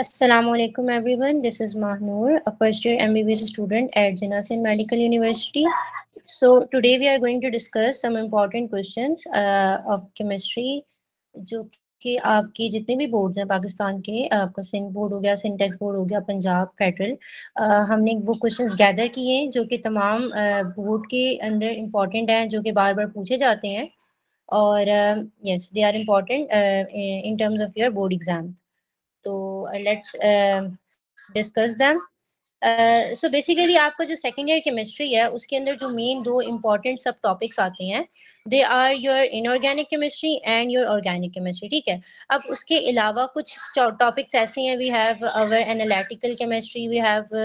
Assalamualaikum everyone. This is Mahnoor, a first year MBBS student at Jinnah Singh Medical University. So today we are going to discuss some important questions uh, of chemistry जो कि आपकी जितने भी boards हैं पाकिस्तान के आपका Sindh board हो गया सिंटेक्स board हो गया पंजाब Federal. हमने वो questions gather किए हैं जो कि तमाम board के अंदर important हैं जो कि बार बार पूछे जाते हैं और yes they are important in terms of your board exams. तो let's discuss them so basically आपका जो सेकेंड ईयर केमिस्ट्री है उसके अंदर जो मेन दो इम्पॉर्टेंट सब टॉपिक्स आते हैं they are your inorganic chemistry and your organic chemistry ठीक है अब उसके अलावा कुछ टॉपिक्स ऐसे हैं we have our analytical chemistry we have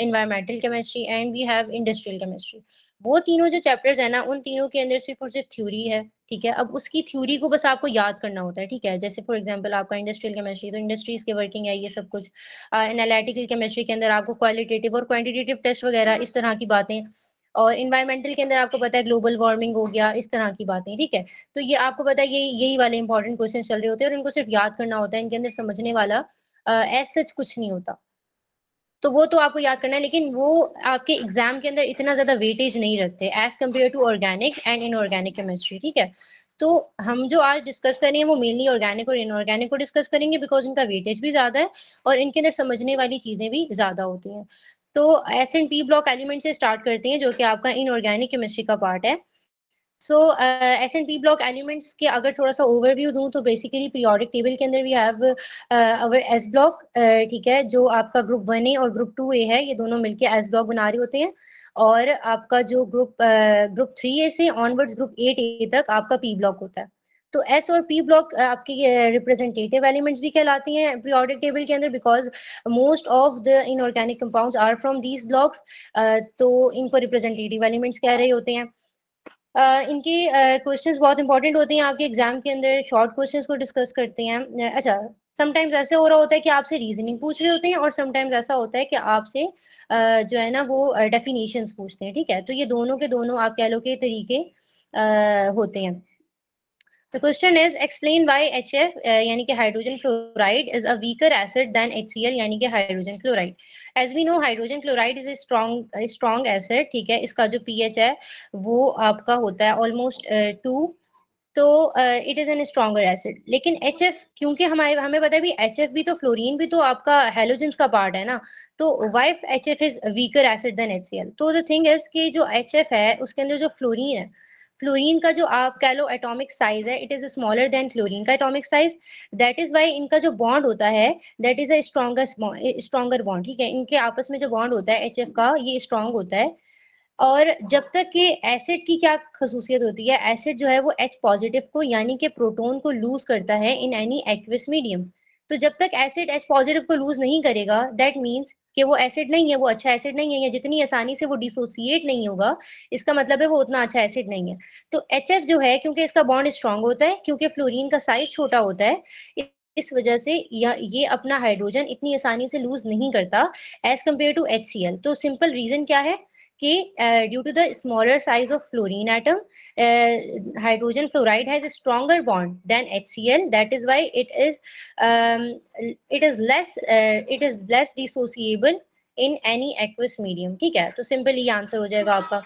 environmental chemistry and we have industrial chemistry वो तीनों जो चैप्टर्स हैं ना उन तीनों के अंदर सिर्फ और सिर्फ थ्योरी है ठीक है अब उसकी थ्योरी को बस आपको याद करना होता है ठीक है जैसे फॉर एग्जांपल आपका इंडस्ट्रियल केमिस्ट्री तो इंडस्ट्रीज के वर्किंग है ये सब कुछ एनालिटिकल uh, केमिस्ट्री के अंदर आपको क्वालिटेटिव और क्वान्टिटेटिव टेस्ट वगैरह इस तरह की बातें और इन्वायरमेंटल के अंदर आपको पता है ग्लोबल वार्मिंग हो गया इस तरह की बातें ठीक है तो ये आपको पता है ये यही वाले इंपॉर्टेंट क्वेश्चन चल रहे होते हैं और इनको सिर्फ याद करना होता है इनके अंदर समझने वाला एज uh, सच कुछ नहीं होता तो वो तो आपको याद करना है लेकिन वो आपके एग्जाम के अंदर इतना ज्यादा वेटेज नहीं रखते as compare to organic and inorganic chemistry ठीक है तो हम जो आज डिस्कस हैं वो मेनली ऑर्गेनिक और इनऑर्गेनिक को डिस्कस करेंगे बिकॉज इनका वेटेज भी ज्यादा है और इनके अंदर समझने वाली चीजें भी ज्यादा होती हैं तो S and P block element से स्टार्ट करते हैं जो कि आपका इनऑर्गेनिक केमिस्ट्री का पार्ट है so S and P block elements के अगर थोड़ा सा ओवरव्यू दूँ तो बेसिकली पीरियोडिक टेबल के अंदर we have our S block ठीक है जो आपका ग्रुप वन ए और ग्रुप टू ए है ये दोनों मिलके एस ब्लॉक बना रहे होते हैं और आपका जो ग्रुप ग्रुप थ्री ए से ऑनवर्ड्स ग्रुप एट ए तक आपका पी ब्लॉक होता है तो एस और पी ब्लॉक uh, आपके रिप्रेजेंटेटिव uh, एलिमेंट्स भी कहलाती हैं पीरियोडिक टेबल के अंदर because most of the inorganic compounds are from these blocks तो इनको रिप्रेजेंटेटिव एलिमेंट्स कह रहे होते हैं इनकी क्वेश्चंस बहुत इंपॉर्टेंट होते हैं आपके एग्जाम के अंदर शॉर्ट क्वेश्चंस को डिस्कस करते हैं अच्छा समटाइम्स ऐसे हो रहा होता है कि आपसे रीजनिंग पूछ रहे होते हैं और समटाइम्स ऐसा होता है कि आपसे जो है ना वो डेफिनेशंस पूछते हैं ठीक है तो ये दोनों के दोनों आप कह लो के तरीके होते हैं The question is explain why HF uh, यानी कि hydrogen fluoride is a weaker acid than HCl यानी कि hydrogen chloride. As we know hydrogen chloride is a strong a strong acid ठीक है इसका जो pH है वो आपका होता है almost uh, two तो it is an stronger acid लेकिन एच एफ क्योंकि हमारे हमें पता है भी एच एफ भी तो फ्लोरीन भी तो आपका हेलोजेंस का पार्ट है ना तो why H F is weaker acid than H C L तो द थिंग इज कि जो एच एफ है उसके अंदर जो फ्लोरीन है फ्लोरीन का जो आप कह लो एटॉमिक साइज है it is smaller than chlorine का atomic size that is why इनका जो बॉन्ड होता है that is strongest stronger bond ठीक है इनके आपस में जो बॉन्ड होता है एच का ये स्ट्रॉन्ग होता है और जब तक कि एसिड की क्या खसूसियत होती है एसिड जो है वो एच पॉजिटिव को यानी कि प्रोटोन को लूज करता है इन एनी एक्विस मीडियम तो जब तक एसिड एस पॉजिटिव को लूज नहीं करेगा दैट मीन्स कि वो एसिड नहीं है वो अच्छा एसिड नहीं है या जितनी आसानी से वो डिसोसिएट नहीं होगा इसका मतलब है वो उतना अच्छा एसिड नहीं है तो एच जो है क्योंकि इसका बॉन्ड स्ट्रांग होता है क्योंकि फ्लोरिन का साइज छोटा होता है इस वजह से या ये अपना हाइड्रोजन इतनी आसानी से लूज नहीं करता एज कम्पेयर टू एच तो सिंपल रीजन क्या है कि due to the smaller size of fluorine atom hydrogen fluoride has stronger bond than H C L that is why it is it is less it is less dissociable in any aqueous medium ठीक है तो simple ये answer हो जाएगा आपका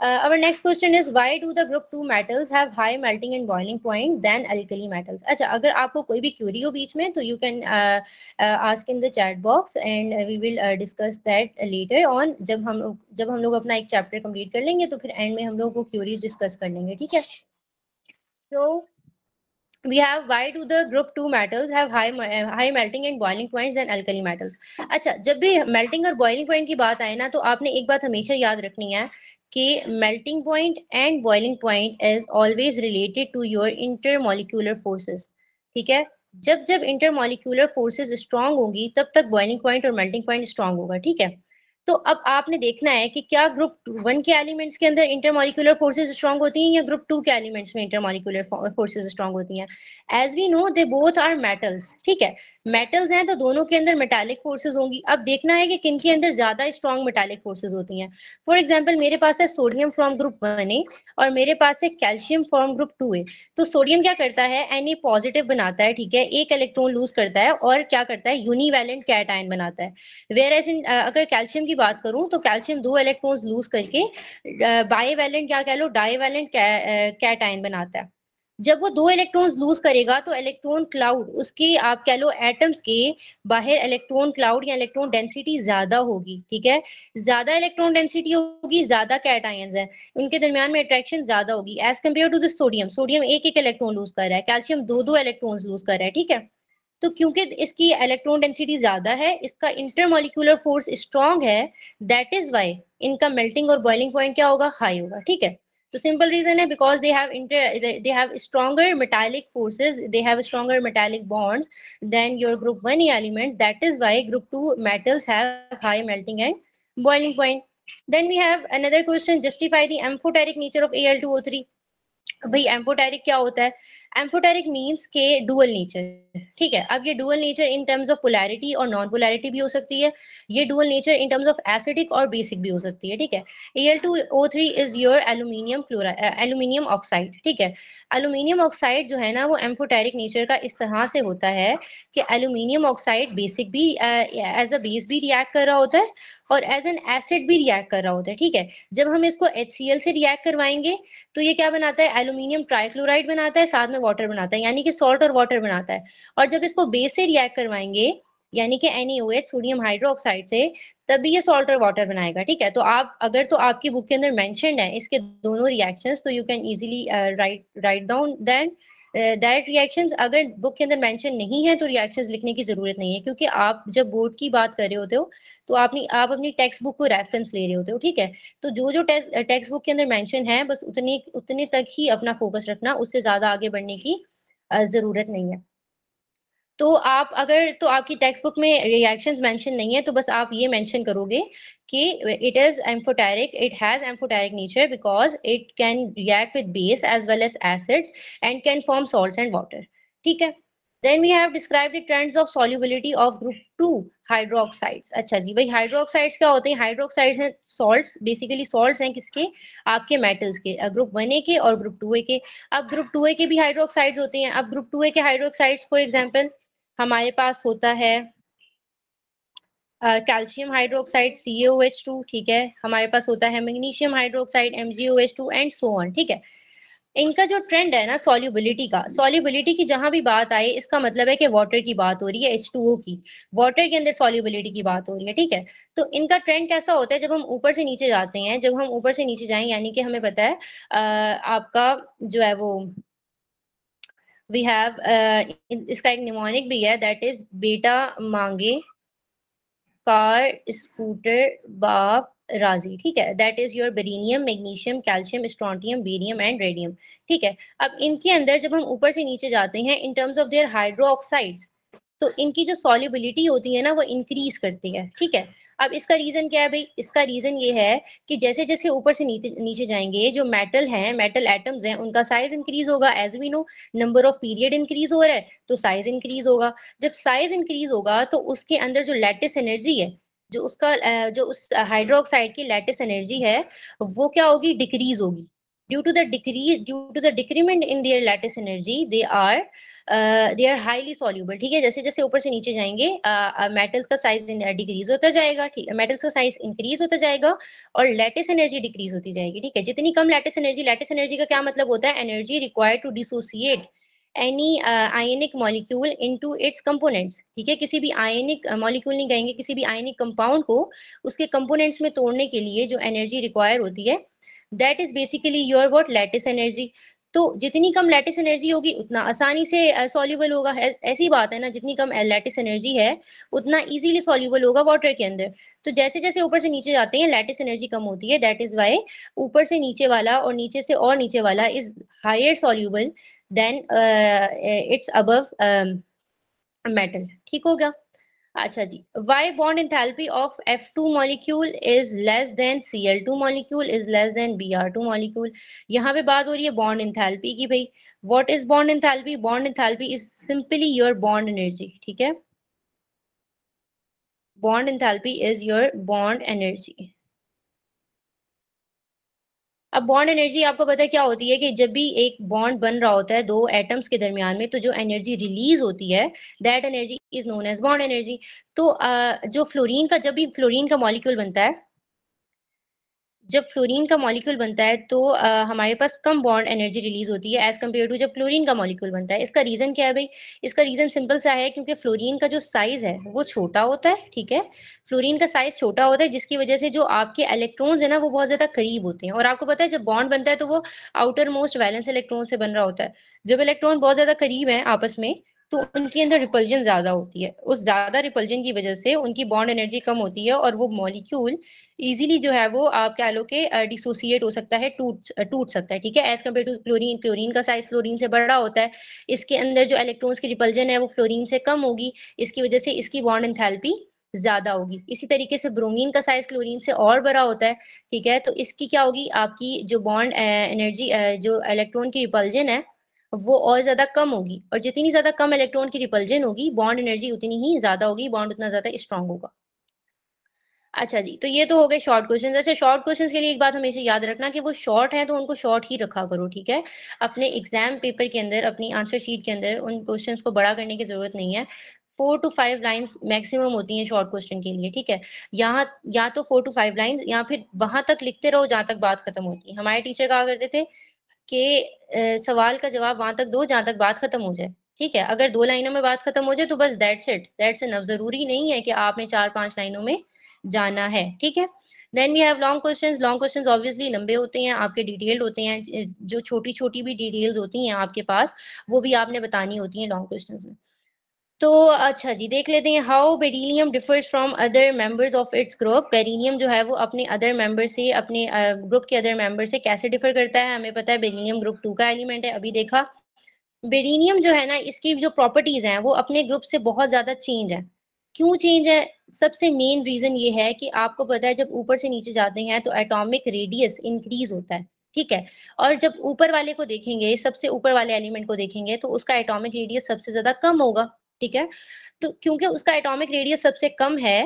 Uh, our next question is why do the group 2 metals have high melting and boiling point than alkali metals acha अगर आपको कोई भी query हो बीच में तो you can uh, uh, ask in the chat box and we will uh, discuss that later on जब हम जब हम लोग अपना एक chapter complete कर लेंगे तो फिर end में हम लोग वो queries discuss kar lenge ठीक है so we have why do the group 2 metals have high high melting and boiling points than alkali metals अच्छा जब भी melting और boiling point की बात आए ना तो आपने एक बात हमेशा याद रखनी है कि melting point and boiling point is always related to your intermolecular forces ठीक है जब जब इंटर मोलिकुलर फोर्सेज स्ट्रॉन्ग होंगी तब तक बॉइलिंग पॉइंट और मेल्टिंग पॉइंट स्ट्रॉन्ग होगा ठीक है तो अब आपने देखना है कि क्या ग्रुप वन के एलिमेंट्स के अंदर इंटरमोलिकुलर फोर्सेज स्ट्रॉन्ग होती हैं या ग्रुप टू के एलिमेंट्स में इंटरमोलिकुलर फोर्सेज स्ट्रॉन्ग होती हैं as we know they both are metals ठीक है मेटल्स हैं तो दोनों के अंदर मेटालिक फोर्सेज होंगी अब देखना है कि किन के अंदर ज्यादा स्ट्रॉन्ग मेटालिक फोर्सेज होती हैं फॉर एग्जाम्पल मेरे पास है sodium from group one A और मेरे पास है calcium from group two A तो सोडियम क्या करता है एन ए पॉजिटिव बनाता है ठीक है एक इलेक्ट्रॉन लूज करता है और क्या करता है यूनिवेलेंट कैट आयन बनाता है वेयर एज इन अगर कैल्शियम की बात करूं तो कैल्शियम दो इलेक्ट्रॉन्स लूज करके बायोवेलेंट क्या कह लो कैट आयन बनाता है जब वो दो इलेक्ट्रॉन्स लूज करेगा तो इलेक्ट्रॉन क्लाउड उसके आप कह लो एटम्स के बाहर इलेक्ट्रॉन क्लाउड या इलेक्ट्रॉन डेंसिटी ज्यादा होगी ठीक है ज्यादा इलेक्ट्रॉन डेंसिटी होगी ज्यादा कैट आयन्स है उनके दरमियान में अट्रैक्शन ज्यादा होगी as compare to this sodium sodium एक एक इलेक्ट्रॉन लूज कर रहा है कैल्शियम दो दो इलेक्ट्रॉन लूज कर रहा है ठीक है तो क्योंकि इसकी इलेक्ट्रॉन डेंसिटी ज्यादा है इसका इंटरमोलिकुलर फोर्स स्ट्रांग है दैट इज वाई इनका मेल्टिंग और बॉइलिंग पॉइंट क्या होगा हाई होगा ठीक है तो सिंपल रीजन है because they have inter they have stronger metallic forces they have stronger metallic bonds than your group one elements that is why group two metals have high melting and boiling point. Then we have another question, justify the amphoteric nature of Al2O3. भाई amphoteric क्या होता है amphoteric means के dual nature ठीक है अब ये dual nature in terms of polarity और नॉन पोलैरिटी भी हो सकती है ये dual nature in terms of acidic और बेसिक भी हो सकती है ठीक है A L two O three is your aluminium chloro aluminium oxide ठीक है एलुमिनियम ऑक्साइड जो है ना वो एम्फोटेरिक नेचर का इस तरह से होता है कि एलुमिनियम ऑक्साइड बेसिक भी एज अ बेस भी रिएक्ट कर रहा होता है और एज एन एसिड भी रिएक्ट कर रहा होता है ठीक है जब हम इसको एच से रिएक्ट करवाएंगे तो ये क्या बनाता है एल्यूमिनियम ट्राइक्लोराइड बनाता है साथ में वाटर बनाता है यानी कि सॉल्ट और वाटर बनाता है और जब इसको बेस से रिएक्ट करवाएंगे यानी कि एन सोडियम हाइड्रोक्साइड से तभी ये सॉल्ट और वाटर बनाएगा ठीक है तो आप अगर तो आपकी बुक के अंदर मैंशन है इसके दोनों रिएक्शन तो you can easily write write down than direct reaction अगर बुक के अंदर मेंशन नहीं है तो रिएक्शन लिखने की ज़रूरत नहीं है क्योंकि आप जब बोर्ड की बात कर रहे होते हो तो आपने आप अपनी टेक्स्ट बुक को रेफरेंस ले रहे होते हो ठीक है तो जो जो टेक्स्ट बुक के अंदर मैंशन है बस उतने उतने तक ही अपना फोकस रखना उससे ज़्यादा आगे बढ़ने की ज़रूरत नहीं है तो आप अगर तो आपकी टेक्स्ट बुक में रिएक्शंस मेंशन नहीं है तो बस आप ये मेंशन करोगे कि it is amphoteric it has amphoteric nature because it can react with base as well as acids and can form salts and water ठीक है then we have described the trends of solubility of group 2 hydroxides अच्छा जी भाई hydroxides क्या होते हैं hydroxides हैं salts basically salts हैं किसके आपके metals के group 1a के और group 2a के अब group 2a के भी hydroxides होते हैं अब group 2a के hydroxides for example हमारे पास होता है calcium hydroxide C H two ठीक है हमारे पास होता है magnesium hydroxide M G O H two and so on ठीक है इनका जो ट्रेंड है ना सॉल्युबिलिटी का सॉल्युबिलिटी की जहां भी बात आए इसका मतलब है कि वाटर की बात हो रही है एच की वाटर के अंदर सॉल्युबिलिटी की बात हो रही है ठीक है तो इनका ट्रेंड कैसा होता है जब हम ऊपर से नीचे जाते हैं जब हम ऊपर से नीचे जाएं यानी कि हमें पता है आ, आपका जो है वो वी हैव इसका एक निमोनिक भी है दैट इज बेटा मांगे कार स्कूटर बाप राजी ठीक है that is your beryllium magnesium calcium strontium barium and radium ठीक है अब इनके अंदर जब हम ऊपर से नीचे जाते हैं in terms of their hydro oxides तो इनकी जो सॉलिबिलिटी होती है ना वो इंक्रीज करती है ठीक है अब इसका रीज़न क्या है भाई इसका रीज़न ये है कि जैसे जैसे ऊपर से नीचे जाएंगे जो मेटल हैं मेटल एटम्स हैं उनका साइज इंक्रीज होगा as we know number of period increase हो रहा है तो साइज इंक्रीज होगा जब साइज इंक्रीज होगा तो उसके अंदर जो लेटेस्ट एनर्जी है जो उसका जो उस हाइड्रोक्साइड की लेटेस्ट एनर्जी है वो क्या होगी डिक्रीज होगी due to the decrease due to the decrement in their lattice energy they are uh, they are highly soluble ठीक है जैसे जैसे ऊपर से नीचे जाएंगे मेटल्स uh, uh का साइज डिक्रीज uh, होता जाएगा ठीक मेटल्स का साइज इंक्रीज होता जाएगा और लैटिस एनर्जी डिक्रीज होती जाएगी ठीक है जितनी कम लैटिस एनर्जी लैटिस एनर्जी का क्या मतलब होता है energy required to dissociate any ionic molecule into its components ठीक है किसी भी आयनिक मॉलिक्यूल uh, नहीं कहेंगे किसी भी आयनिक कंपाउंड को उसके कंपोनेंट्स में तोड़ने के लिए जो एनर्जी रिक्वायर होती है that is basically your what latest energy तो जितनी कम लेटेस्ट एनर्जी होगी उतना आसानी से सॉल्यूबल होगा ऐसी बात है ना जितनी कम लेटेस्ट एनर्जी है उतना इजीली सॉल्यूबल होगा वाटर के अंदर तो जैसे जैसे ऊपर से नीचे जाते हैं लेटेस्ट एनर्जी कम होती है दैट इज वाई ऊपर से नीचे वाला और नीचे से और नीचे वाला is higher soluble than its above metal ठीक हो गया अच्छा जी why bond in enthalpy of F two molecule is less than C L two molecule is less than B R two molecule यहाँ पे बात हो रही है बॉन्ड इन इंथैल्पी की भाई what is bond in enthalpy bond in enthalpy is simply your bond energy ठीक है bond in enthalpy is your bond energy अब बॉन्ड एनर्जी आपको पता है क्या होती है कि जब भी एक बॉन्ड बन रहा होता है दो एटम्स के दरमियान में तो जो एनर्जी रिलीज होती है that energy is known as bond energy तो जो फ्लोरीन का जब भी फ्लोरीन का मॉलिक्यूल बनता है जब फ्लोरीन का मॉलिक्यूल बनता है तो आ, हमारे पास कम बॉन्ड एनर्जी रिलीज होती है एज कम्पेयर टू जब क्लोरीन का मॉलिक्यूल बनता है इसका रीजन क्या है भाई इसका रीजन सिंपल सा है क्योंकि फ्लोरीन का जो साइज है वो छोटा होता है ठीक है फ्लोरीन का साइज छोटा होता है जिसकी वजह से जो आपके इलेक्ट्रॉन्स है ना वो बहुत ज्यादा करीब होते हैं और आपको पता है जब बॉन्ड बनता है तो वो आउटर मोस्ट वैलेंस इलेक्ट्रॉन से बन रहा होता है जब इलेक्ट्रॉन बहुत ज्यादा करीब है आपस में तो उनके अंदर रिपल्जन ज्यादा होती है उस ज्यादा रिपल्जन की वजह से उनकी बॉन्ड एनर्जी कम होती है और वो मॉलिक्यूल इजीली जो है वो आप कह लो के डिसोसिएट हो सकता है टूट टूट सकता है ठीक है as compare to chlorine chlorine का साइज क्लोरीन से बड़ा होता है इसके अंदर जो इलेक्ट्रॉन्स की रिपल्जन है वो क्लोरीन से कम होगी इसकी वजह से इसकी बॉन्ड एंथैल्पी ज्यादा होगी इसी तरीके से ब्रोमीन का साइज क्लोरीन से और बड़ा होता है ठीक है तो इसकी क्या होगी आपकी जो बॉन्ड एनर्जी जो इलेक्ट्रॉन की रिपल्जन है वो और ज्यादा कम होगी और जितनी ज्यादा कम इलेक्ट्रॉन की रिपल्जन होगी बॉन्ड एनर्जी उतनी ही ज्यादा होगी बॉन्ड उतना ज्यादा स्ट्रांग होगा अच्छा जी तो ये तो हो गए शॉर्ट क्वेश्चन अच्छा शॉर्ट क्वेश्चन के लिए एक बात हमेशा याद रखना कि वो शॉर्ट है तो उनको शॉर्ट ही रखा करो ठीक है अपने एग्जाम पेपर के अंदर अपनी आंसर शीट के अंदर उन क्वेश्चन को बड़ा करने की जरूरत नहीं है four to five lines maximum होती हैं शॉर्ट क्वेश्चन के लिए ठीक है यहाँ या तो फोर टू फाइव लाइन्स या फिर वहां तक लिखते रहो जहाँ तक बात खत्म होती है हमारे टीचर कहा करते थे के सवाल का जवाब वहां तक दो जहां तक बात खत्म हो जाए ठीक है अगर दो लाइनों में बात खत्म हो जाए तो बस दैट्स इट दैट्स इनफ जरूरी नहीं है कि आपने चार पांच लाइनों में जाना है ठीक है then we have long questions long questions obviously लंबे होते हैं आपके डिटेल्ड होते हैं जो छोटी छोटी भी डिटेल्स होती हैं आपके पास वो भी आपने बतानी होती है लॉन्ग क्वेश्चन में तो अच्छा जी देख लेते हैं how beryllium differs from other members of its group beryllium जो है वो अपने अदर मेंबर से अपने ग्रुप के अदर मेंबर से कैसे डिफर करता है हमें पता है बेरिलियम ग्रुप टू का एलिमेंट है अभी देखा बेरीनियम जो है ना इसकी जो प्रॉपर्टीज हैं वो अपने ग्रुप से बहुत ज़्यादा चेंज है क्यों चेंज है सबसे मेन रीज़न ये है कि आपको पता है जब ऊपर से नीचे जाते हैं तो एटॉमिक रेडियस इंक्रीज होता है ठीक है और जब ऊपर वाले को देखेंगे सबसे ऊपर वाले एलिमेंट को देखेंगे तो उसका एटॉमिक रेडियस सबसे ज़्यादा कम होगा ठीक है तो क्योंकि उसका एटॉमिक रेडियस सबसे कम है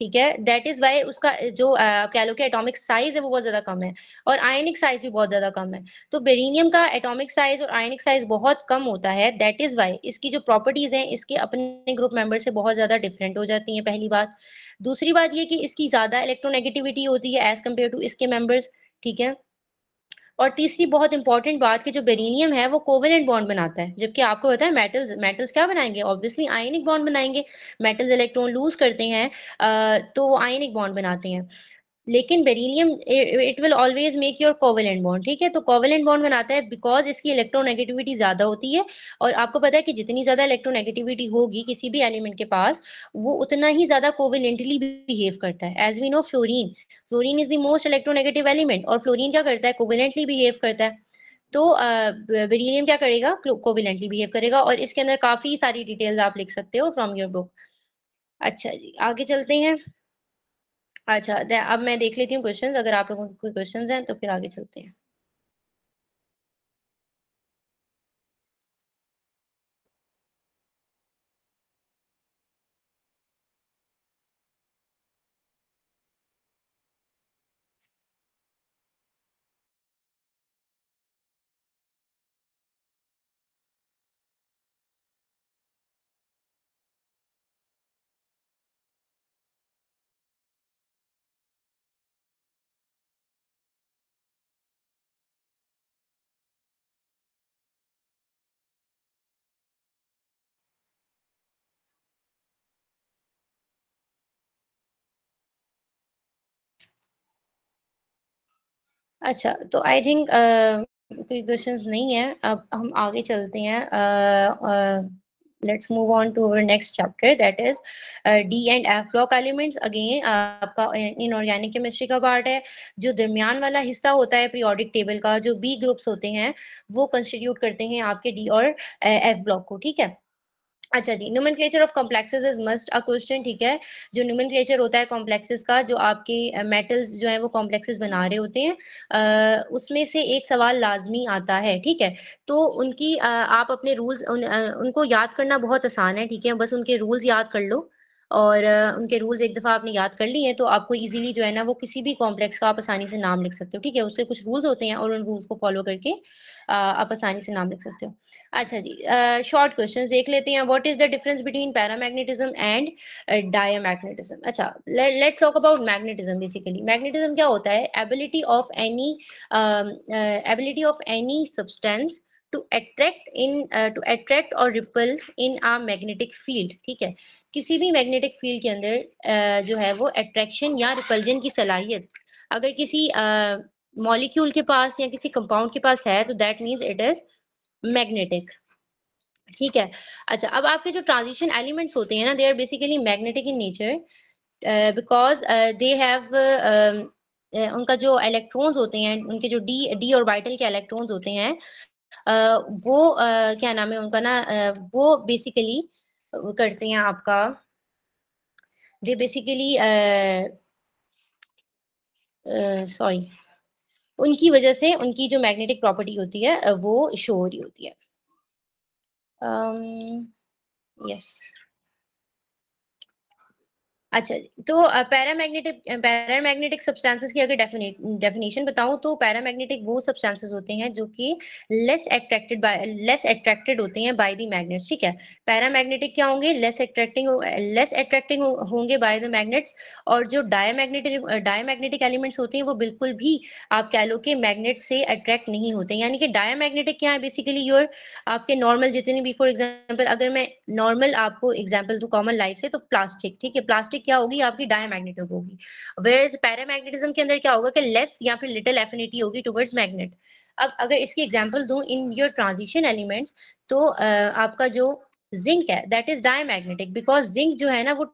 ठीक है दैट इज वाई उसका जो कह लो कि एटॉमिक साइज है वो बहुत ज्यादा कम है और आयनिक साइज भी बहुत ज्यादा कम है तो बेरीनियम का एटॉमिक साइज और आयनिक साइज बहुत कम होता है दैट इज वाई इसकी जो प्रॉपर्टीज हैं इसके अपने ग्रुप मेंबर से बहुत ज्यादा डिफरेंट हो जाती हैं पहली बात दूसरी बात ये कि इसकी ज्यादा इलेक्ट्रोनेगेटिविटी होती है एज कम्पेयर टू इसके मेंबर्स ठीक है और तीसरी बहुत इंपॉर्टेंट बात कि जो बेरीनियम है वो कोवेलेंट बॉन्ड बनाता है जबकि आपको पता है मेटल्स मेटल्स क्या बनाएंगे ऑब्वियसली आयनिक बॉन्ड बनाएंगे मेटल्स इलेक्ट्रॉन लूज करते हैं तो वो आयनिक बॉन्ड बनाते हैं लेकिन beryllium it will always make your covalent bond ठीक है तो कोवेलेंट बॉन्ड बनाता है बिकॉज इसकी इलेक्ट्रोनेगेटिविटी ज्यादा होती है और आपको पता है कि जितनी ज्यादा इलेक्ट्रोनेगेटिविटी होगी किसी भी एलिमेंट के पास वो उतना ही ज्यादा कोवेलेंटली बिहेव करता है as we know fluorine fluorine is the most electronegative element और फ्लोरिन क्या करता है कोवेलेंटली बिहेव करता है तो बेरिलियम uh, क्या करेगा कोवेलेंटली बिहेव करेगा और इसके अंदर काफी सारी डिटेल्स आप लिख सकते हो फ्रॉम योर बुक अच्छा जी आगे चलते हैं अच्छा अब मैं देख लेती हूँ क्वेश्चंस अगर आप लोगों के कोई क्वेश्चंस हैं तो फिर आगे चलते हैं अच्छा तो आई थिंक कोई क्वेश्चंस नहीं है अब हम आगे चलते हैं let's move on to next chapter that is D and F block elements again आपका इनऑर्गेनिक केमिस्ट्री का पार्ट है जो दरमियान वाला हिस्सा होता है प्रियोडिक टेबल का जो बी ग्रुप्स होते हैं वो कंस्टिट्यूट करते हैं आपके डी और एफ ब्लॉक को ठीक है अच्छा जी nomenclature of complexes is must a question ठीक है जो नोमन क्लेचर होता है कॉम्प्लेक्सेज का जो आपके मेटल्स जो है वो कॉम्प्लेक्सेज बना रहे होते हैं आ, उसमें से एक सवाल लाजमी आता है ठीक है तो उनकी आ, आप अपने रूल्स उन, उनको याद करना बहुत आसान है ठीक है बस उनके रूल्स याद कर लो और उनके रूल्स एक दफ़ा आपने याद कर लिए हैं तो आपको इजीली जो है ना वो किसी भी कॉम्प्लेक्स का आप आसानी से नाम लिख सकते हो ठीक है उसके कुछ रूल्स होते हैं और उन रूल्स को फॉलो करके आप आसानी से नाम लिख सकते हो अच्छा जी शॉर्ट क्वेश्चन देख लेते हैं what is the difference between paramagnetism and magnetism अच्छा let's talk about magnetism basically magnetism क्या होता है ability of any ability of any substance to attract in uh, to attract or in in a magnetic field ठीक है किसी भी magnetic field के अंदर जो है वो अट्रैक्शन या रिपल्जन की सलाहियत अगर किसी मॉलिक्यूल के पास या किसी कंपाउंड के पास है तो that means it is magnetic ठीक है अच्छा अब आपके जो ट्रांजिशन एलिमेंट्स होते हैं ना they are basically magnetic in nature because they have उनका जो इलेक्ट्रॉन्स होते हैं उनके जो डी डी और वाइटल के इलेक्ट्रॉन्स होते हैं uh, वो uh, क्या नाम है उनका ना uh, वो बेसिकली करते हैं आपका दे बेसिकली सॉरी उनकी वजह से उनकी जो मैग्नेटिक प्रॉपर्टी होती है वो शो हो रही होती है यस um, yes. अच्छा तो पैरामैग्नेटिक पैरामैग्नेटिक सब्सटेंसेस की अगर डेफिनेशन बताऊं तो पैरामैग्नेटिक वो सब्सटेंसेस होते हैं जो कि less attracted by less attracted होते हैं बाय द मैग्नेट्स ठीक है पैरामैग्नेटिक क्या होंगे लेस अट्रैक्टिंग लेस अट्रैक्टिंग होंगे बाय द मैग्नेट्स और जो डायमैग्नेटिक डायमैग्नेटिक एलिमेंट्स होते हैं वो बिल्कुल भी आप कह लो कि मैग्नेट से अट्रैक्ट नहीं होते यानी कि डायमैग्नेटिक क्या है बेसिकली योर आपके नॉर्मल जितने भी फॉर एग्जाम्पल अगर मैं नॉर्मल आपको एग्जाम्पल दूँ कॉमन लाइफ से तो प्लास्टिक ठीक है प्लास्टिक क्या होगी आपकी डायमैग्नेटिक होगी वेर इज पैरामैग्नेटिज्म के अंदर क्या होगा कि लेस या फिर लिटिल एफिनिटी होगी टुवर्ड्स मैग्नेट अब अगर इसकी एग्जाम्पल दूँ इन योर ट्रांजिशन एलिमेंट्स तो uh, आपका जो जिंक है that is diamagnetic because zinc जो है ना वो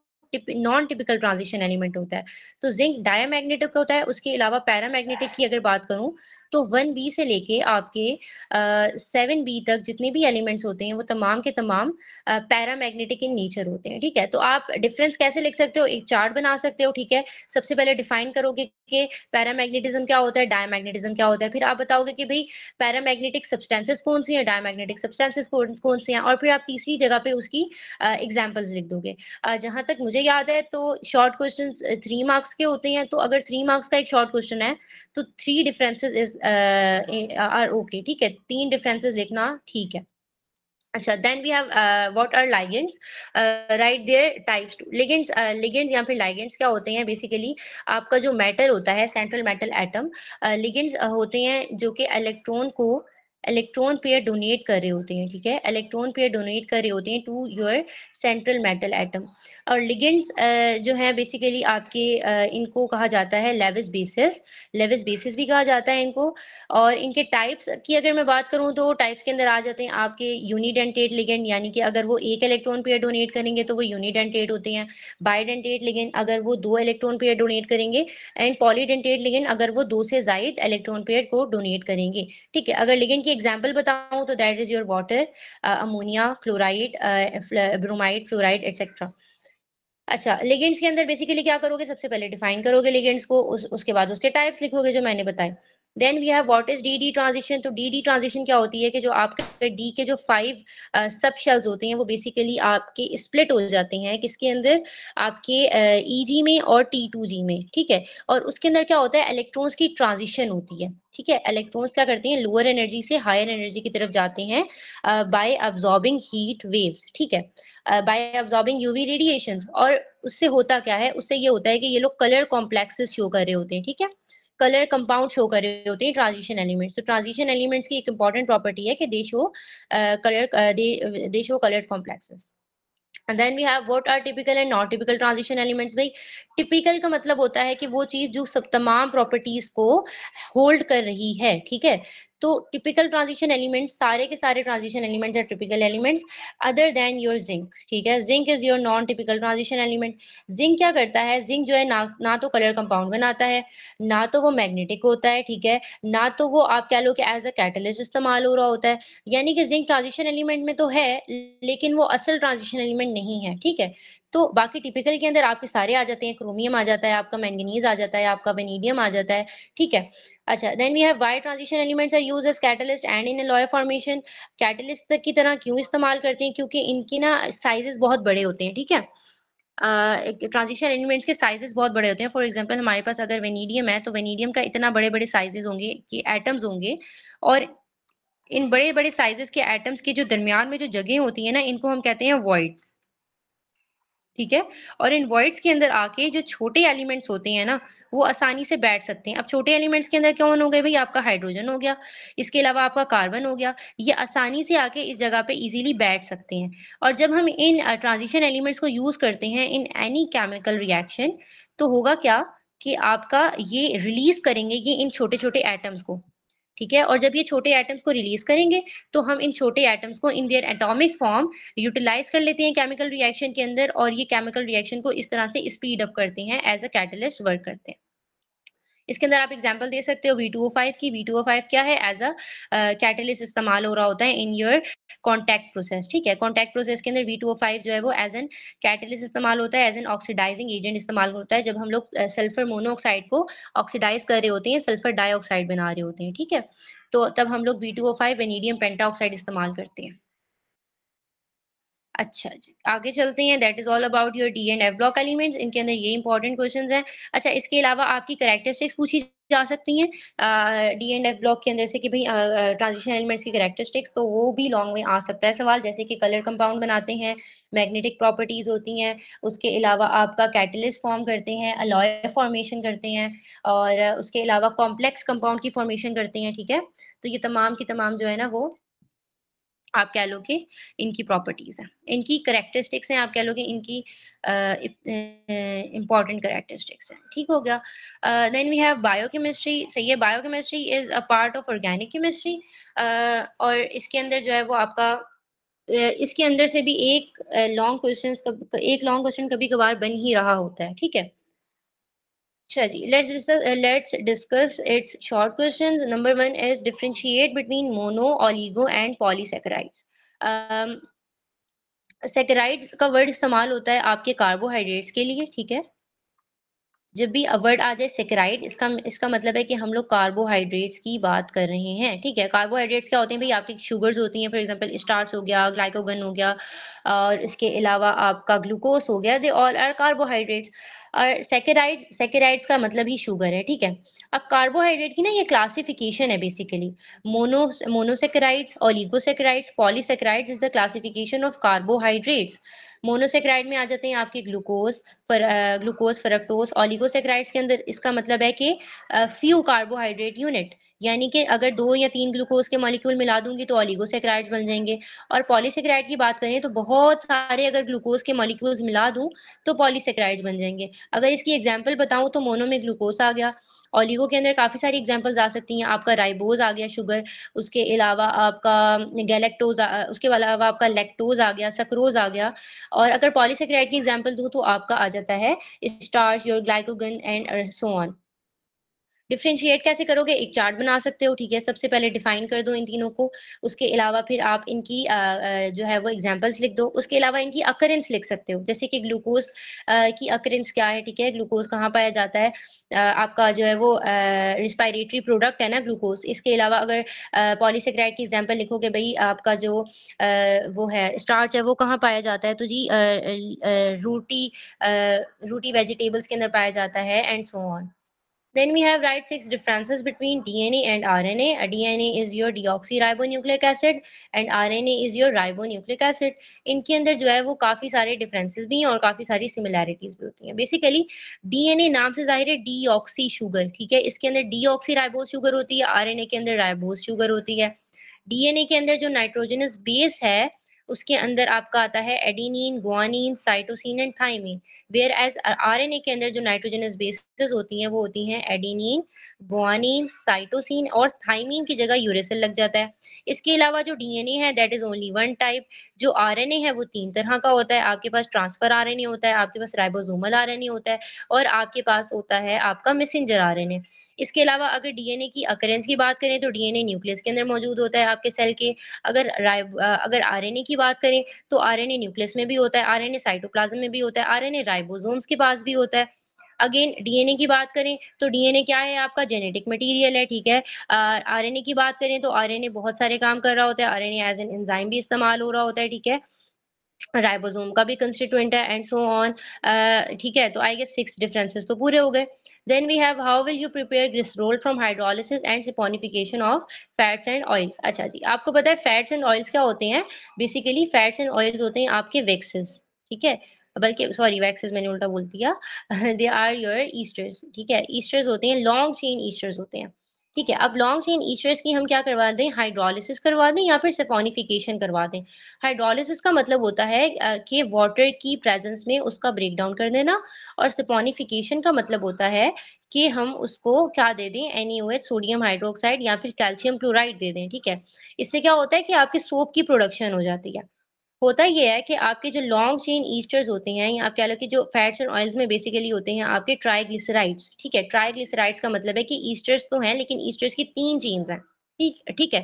नॉन टिपिकल ट्रांजिशन एलिमेंट होता है तो जिंक डायमैग्नेटिक होता है उसके अलावा पैरामैग्नेटिक की अगर बात करूँ तो वन बी से लेके आपके सेवन बी तक जितने भी एलिमेंट्स होते हैं वो तमाम के तमाम पैरामैग्नेटिक इन नेचर होते हैं ठीक है तो आप डिफरेंस कैसे लिख सकते हो एक चार्ट बना सकते हो ठीक है सबसे पहले डिफाइन करोगे कि पैरामैग्नेटिज्म क्या होता है डायमैग्नेटिज्म क्या होता है फिर आप बताओगे कि भाई पैरामैग्नेटिक सब्सटेंसेस कौन सी हैं डायमैग्नेटिक सब्सटेंसेस कौन सी हैं और फिर आप तीसरी जगह पे उसकी एग्जाम्पल्स लिख दोगे जहाँ तक मुझे याद है तो शॉर्ट क्वेश्चन थ्री मार्क्स के होते हैं तो अगर थ्री मार्क्स का एक शॉर्ट क्वेश्चन है तो three differences is are okay ठीक है तीन डिफरेंसेस लिखना ठीक है अच्छा then we have what are ligands right their types two ligands ligands या फिर लाइगेंड्स क्या होते हैं बेसिकली आपका जो मेटल होता है सेंट्रल मेटल एटम लिगेंड्स होते हैं जो कि इलेक्ट्रॉन को इलेक्ट्रॉन पेयर डोनेट कर रहे होते हैं ठीक है इलेक्ट्रॉन पेयर डोनेट कर रहे होते हैं to your central metal atom और लिगेंड्स जो हैं बेसिकली आपके इनको कहा जाता है लेविस बेसिस लेविस बेसिस भी कहा जाता है इनको और इनके टाइप्स की अगर मैं बात करूँ तो टाइप्स के अंदर आ जाते हैं आपके यूनिडेंटेड लिगेंड यानी कि अगर वो एक इलेक्ट्रॉन पेयर डोनेट करेंगे तो वो यूनिडेंटेड होते हैं बायोडेंटेड लिगेंड अगर वो दो इलेक्ट्रॉन पेयर डोनेट करेंगे एंड पॉलीडेंटेड लिगेंड अगर वो दो से जायद इलेक्ट्रॉन पेयर को डोनेट करेंगे ठीक है अगर लिगेंड की की एग्जाम्पल बताऊँ तो that is your water ammonia chloride bromide fluoride etcetera अच्छा लेगेंट्स के अंदर बेसिकली क्या करोगे सबसे पहले डिफाइन करोगे लेगेंट्स को उस, उसके बाद उसके टाइप्स लिखोगे जो मैंने बताए then we have what is d d transition तो डी डी ट्रांजिशन क्या होती है कि जो आपके डी के जो फाइव सब शेल्स होते हैं वो बेसिकली आपके स्प्लिट हो जाते हैं किसके अंदर आपके ई uh, जी e में और टी टू जी में ठीक है और उसके अंदर क्या होता है इलेक्ट्रॉन्स की ट्रांजिशन होती है ठीक है इलेक्ट्रॉन्स क्या करते हैं लोअर एनर्जी से हायर एनर्जी की तरफ जाते हैं बाय अब्जॉर्बिंग हीट वेव्स ठीक है बाय अब्जॉर्बिंग यूवी रेडिएशन और उससे होता क्या है उससे ये होता है कि ये लोग कलर कॉम्प्लेक्सेस शो कर रहे होते हैं ठीक है कलर कंपाउंड शो कर रहे होते हैं ट्रांजिशन एलिमेंट्स तो ट्रांजिशन एलिमेंट्स की एक इंपॉर्टेंट प्रॉपर्टी है कि they show colour they show colour complexes And then we have what are typical and not typical transition elements. भाई typical का मतलब होता है कि वो चीज जो सब तमाम properties को hold कर रही है ठीक है तो टिपिकल ट्रांजिशन एलिमेंट्स सारे के सारे transition elements are typical elements other than your zinc ठीक है zinc is your non typical transition element zinc क्या करता है जिंक जो है ना ना तो कलर कंपाउंड बनाता है ना तो वो मैग्नेटिक होता है ठीक है ना तो वो आप कह लो कि एज अ कैटलिस्ट इस्तेमाल हो रहा होता है यानी कि जिंक ट्रांजिशन एलिमेंट में तो है लेकिन वो असल ट्रांजिशन एलिमेंट नहीं है ठीक है तो बाकी टिपिकल के अंदर आपके सारे आ जाते हैं क्रोमियम आ जाता है आपका मैंगनीज आ जाता है आपका वेनीडियम आ जाता है ठीक है अच्छा then we have why transition elements are use as catalyst and in alloy formation catalyst की तरह क्यों इस्तेमाल करते हैं क्योंकि इनकी ना साइजेस बहुत बड़े होते हैं ठीक है ट्रांजिशन uh, एलिमेंट्स के साइजेस बहुत बड़े होते हैं फॉर एग्जांपल हमारे पास अगर वेनीडियम है तो वेनीडियम का इतना बड़े बड़े साइजेस होंगे कि एटम्स होंगे और इन बड़े बड़े साइजेस के एटम्स के जो दरमियान में जो जगह होती है ना इनको हम कहते हैं वॉइड्स ठीक है और इन वर्ड्स के अंदर आके जो छोटे एलिमेंट्स होते हैं ना वो आसानी से बैठ सकते हैं अब छोटे एलिमेंट्स के अंदर कौन हो गए भाई आपका हाइड्रोजन हो गया इसके अलावा आपका कार्बन हो गया ये आसानी से आके इस जगह पे इजीली बैठ सकते हैं और जब हम इन ट्रांजिशन एलिमेंट्स को यूज़ करते हैं इन एनी केमिकल रिएक्शन तो होगा क्या कि आपका ये रिलीज करेंगे ये इन छोटे छोटे एटम्स को ठीक है और जब ये छोटे एटम्स को रिलीज करेंगे तो हम इन छोटे एटम्स को in their atomic form utilize कर लेते हैं केमिकल रिएक्शन के अंदर और ये केमिकल रिएक्शन को इस तरह से स्पीड अप करते हैं एज अ कैटलिस्ट वर्क करते हैं इसके अंदर आप एग्जाम्पल दे सकते हो वी टू ओ फाइव की वी टू ओ फाइव क्या है एज अ कैटलिस्ट इस्तेमाल हो रहा होता है इन योर कॉन्टैक्ट प्रोसेस ठीक है कॉन्टैक्ट प्रोसेस के अंदर वी टू ओ फाइव जो है वो एज एन कैटलिस्ट इस्तेमाल होता है एज एन ऑक्सीडाइजिंग एजेंट इस्तेमाल होता है जब हम लोग सल्फर मोनोऑक्साइड को ऑक्सीडाइज कर रहे होते हैं सल्फर डाइऑक्साइड बना रहे होते हैं ठीक है तो तब हम लोग V two O five vanadium pentoxide इस्तेमाल करते हैं अच्छा जी आगे चलते हैं that is all about your d and F block elements इनके अंदर ये इंपॉर्टेंट क्वेश्चन हैं अच्छा इसके अलावा आपकी करेक्टरिस्टिक्स पूछी जा सकती हैं डी एंड एफ ब्लॉक के अंदर से कि भाई ट्रांजिशन एलिमेंट्स की करेक्टरिस्टिक्स तो वो भी लॉन्ग में आ सकता है सवाल जैसे कि कलर कंपाउंड बनाते हैं मैग्नेटिक प्रॉपर्टीज होती हैं उसके अलावा आपका कैटलिस्ट फॉर्म करते हैं अलॉय फॉर्मेशन करते हैं और उसके अलावा कॉम्प्लेक्स कंपाउंड की फॉर्मेशन करते हैं ठीक है तो ये तमाम की तमाम जो है ना वो आप कह लो कि इनकी प्रॉपर्टीज़ हैं इनकी करेक्टरिस्टिक्स हैं आप लो लोगे इनकी इम्पॉर्टेंट करेक्टरिस्टिक्स हैं ठीक हो गया then we have biochemistry सही है biochemistry is a part of organic chemistry और इसके अंदर जो है वो आपका इसके अंदर से भी एक लॉन्ग क्वेश्चन एक लॉन्ग क्वेश्चन कभी कभार बन ही रहा होता है ठीक है अच्छा जी let's let's discuss its short questions number one is differentiate between mono oligo and polysaccharides saccharides का वर्ड इस्तेमाल होता है आपके कार्बोहाइड्रेट्स के लिए ठीक है जब भी वर्ड आ जाए सेकेराइड इसका इसका मतलब है कि हम लोग कार्बोहाइड्रेट्स की बात कर रहे हैं ठीक है कार्बोहाइड्रेट्स क्या होते हैं भाई आपकी शुगर्स होती हैं फॉर एग्जांपल स्टार्च हो गया ग्लाइकोगन हो गया और इसके अलावा आपका ग्लूकोस हो गया दे ऑल आर कार्बोहाइड्रेट्स और सेकेराइड्स सेकेराइड्स का मतलब ही शुगर है ठीक है अब कार्बोहाइड्रेट की ना ये क्लासिफिकेशन है basically mono monosaccharides oligosaccharides polysaccharides is the classification of carbohydrates monosaccharide में आ जाते हैं आपके ग्लूकोज फर ग्लूकोज फरक्टोज ऑलिगोसेक्राइड्स के अंदर इसका मतलब है कि फ्यू कार्बोहाइड्रेट यूनिट यानी कि अगर दो या तीन ग्लूकोज के मॉलिक्यूल मिला दूंगी तो ऑलिगोसेक्राइड बन जाएंगे और पॉलीसेक्राइड की बात करें तो बहुत सारे अगर ग्लूकोज के मॉलिक्यूल्स मिला दूं तो पॉलीसेक्राइड बन जाएंगे अगर इसकी एग्जाम्पल बताऊं तो मोनो में ग्लूकोज आ गया ऑलिगो के अंदर काफ़ी सारी एग्जाम्पल्स आ सकती हैं आपका राइबोज आ गया शुगर उसके अलावा आपका गैलेक्टोज उसके अलावा आपका लेक्टोज आ गया सक्रोज आ गया और अगर पॉलीसेक्राइड की एग्जाम्पल दूँ तो आपका आ जाता है starch your glycogen and so on differentiate कैसे करोगे एक चार्ट बना सकते हो ठीक है सबसे पहले डिफाइन कर दो इन तीनों को उसके अलावा फिर आप इनकी आ, आ, जो है वो एग्जाम्पल्स लिख दो उसके अलावा इनकी अकरेंस लिख सकते हो जैसे कि ग्लूकोज की अकरेंस क्या है ठीक है ग्लूकोज कहाँ पाया जाता है आ, आपका जो है वो रिस्पायरेटरी प्रोडक्ट है ना ग्लूकोज इसके अलावा अगर पॉलीसेक्राइड की एग्जाम्पल लिखोगे भाई आपका जो वो है स्टार्च है वो कहाँ पाया जाता है तो जी रूटी रूटी वेजिटेबल्स के अंदर पाया जाता है and so on Then we have right six differences between DNA and RNA. A DNA is your deoxyribonucleic acid and RNA is your ribonucleic acid. इनके andar jo hai wo kafi sare differences bhi hain aur kafi sari similarities bhi hoti hain Basically DNA naam se zahir hai deoxy sugar theek hai iske andar deoxyribose sugar hoti hai RNA ke andar ribose sugar hoti hai DNA ke andar jo nitrogenous base hai उसके अंदर आपका आता है adenine guanine cytosine and thymine whereas R के अंदर जो nitrogenous bases होती हैं वो होती हैं एडीनिन गुआनिन साइटोसिन और थाइमिन की जगह यूरेसिल लग जाता है इसके अलावा जो डीएनए है that is only one type जो आरएनए है वो तीन तरह का होता है आपके पास ट्रांसफर आरएनए होता है आपके पास राइबोसोमल आरएनए होता है और आपके पास होता है आपका मैसेंजर आरएनए इसके अलावा अगर डीएनए की अकरेंस की बात करें तो डीएनए न्यूक्लियस के अंदर मौजूद होता है आपके सेल के अगर अगर आरएनए की बात करें तो आरएनए न्यूक्लियस में भी होता है आरएनए साइटोप्लाज्म में भी होता है आरएनए राइबोसोम्स के पास भी होता है अगेन डीएनए की बात करें तो डीएनए क्या है आपका जेनेटिक मटीरियल है ठीक है आरएनए की बात करें तो आरएनए बहुत सारे काम कर रहा होता है आरएनए एज एन एंजाइम भी इस्तेमाल हो रहा होता है ठीक है राइबोसोम का भी कंस्टिट्यूएंट है एंड सो ऑन ठीक है तो आई गेस सिक्स डिफरेंसेस तो पूरे हो गए then we have how will you prepare this role from hydrolysis and saponification of fats and oils अच्छा जी आपको पता है फैट्स एंड ऑयल्स क्या होते हैं बेसिकली फैट्स एंड ऑयल्स होते हैं आपके वेक्सेस ठीक है बल्कि सॉरी वैक्सेस मैंने उल्टा बोल दिया दे आर योर ईस्टर्स ठीक है ईस्टर्स होते हैं लॉन्ग चेन ईस्टर्स होते हैं ठीक है अब लॉन्ग चेन ईस्टर्स की हम क्या करवा दें हाइड्रोलिसिस करवा दें या फिर सेपोनिफिकेशन करवा दें हाइड्रोलिसिस का मतलब होता है कि वाटर की प्रेजेंस में उसका ब्रेक डाउन कर देना और सेपोनिफिकेशन का मतलब होता है कि हम उसको क्या दे दें एन सोडियम हाइड्रोक्साइड या फिर कैल्शियम क्लोराइड दे दें ठीक है इससे क्या होता है कि आपके सोप की प्रोडक्शन हो जाती है होता यह है कि आपके जो लॉन्ग चेन ईस्टर्स होते हैं या आप कह लो कि जो फैट्स एंड ऑयल्स में बेसिकली होते हैं आपके ट्राइग्लिसराइड्स ठीक है ट्राइग्लिसराइड्स का मतलब है कि ईस्टर्स तो हैं लेकिन ईस्टर्स की तीन चेन्स हैं ठीक ठीक है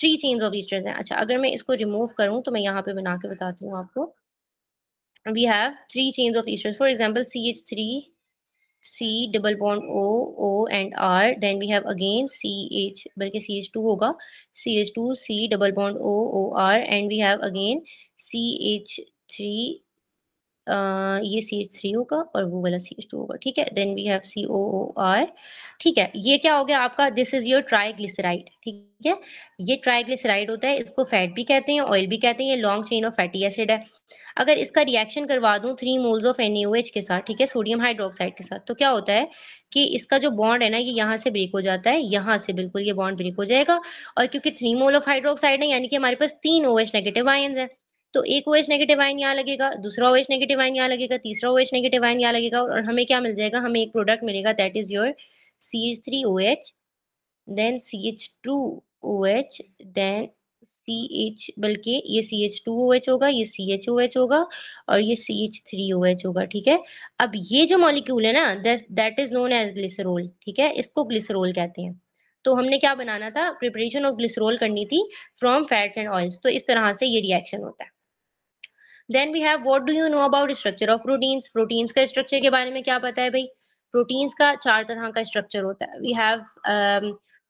थ्री चेन्स ऑफ ईस्टर्स हैं अच्छा अगर मैं इसको रिमूव करूँ तो मैं यहाँ पे बना के बताती हूँ आपको we have three chains of esters for example C H three C double bond O, O and R. Then we have again CH, बल्कि CH2 होगा CH2, C double bond O, O, R. And we have again CH3, ये C H three होगा और वो वाला सी H to होगा ठीक है then we have C O O R ठीक है ये क्या हो गया आपका दिस इज योर ट्राइग्लिसराइड ठीक है ये ट्राइग्लिसराइड होता है इसको फैट भी कहते हैं ऑयल भी कहते हैं ये long chain of fatty acid है अगर इसका रिएक्शन करवा दूं थ्री मोल्स ऑफ एन के साथ ठीक है सोडियम हाइड्रोक्साइड के साथ तो क्या होता है कि इसका जो बॉन्ड है ना ये यहाँ से ब्रेक हो जाता है यहाँ से बिल्कुल ये बॉन्ड ब्रेक हो जाएगा और क्योंकि थ्री मोल ऑफ हाइड्रोक्साइड है यानी कि हमारे पास तीन ओ एच नेगेटिव आयन है तो एक ओ एच नेगेटिव आइन यहाँ लगेगा दूसरा ओ एच नेगेटिव आइन यहाँ लगेगा तीसरा ओ एच नेगेटिव आइन यहाँ लगेगा और हमें क्या मिल जाएगा हमें एक प्रोडक्ट मिलेगा that is your C H three O H then C H two O H then C H बल्कि ये C H two O H होगा ये सी एच ओ एच होगा और ये C H three O H होगा ठीक है अब ये जो मॉलिक्यूल है ना that is known as glycerol ठीक है इसको ग्लिसरोल कहते हैं तो हमने क्या बनाना था प्रिपरेशन ऑफ ग्लिसरोल करनी थी फ्रॉम फैट्स एंड ऑयल्स तो इस तरह से ये रिएक्शन होता है then we have what do you know about structure of proteins proteins का स्ट्रक्चर के बारे में क्या पता है भाई प्रोटीन्स का चार तरह का स्ट्रक्चर होता है we have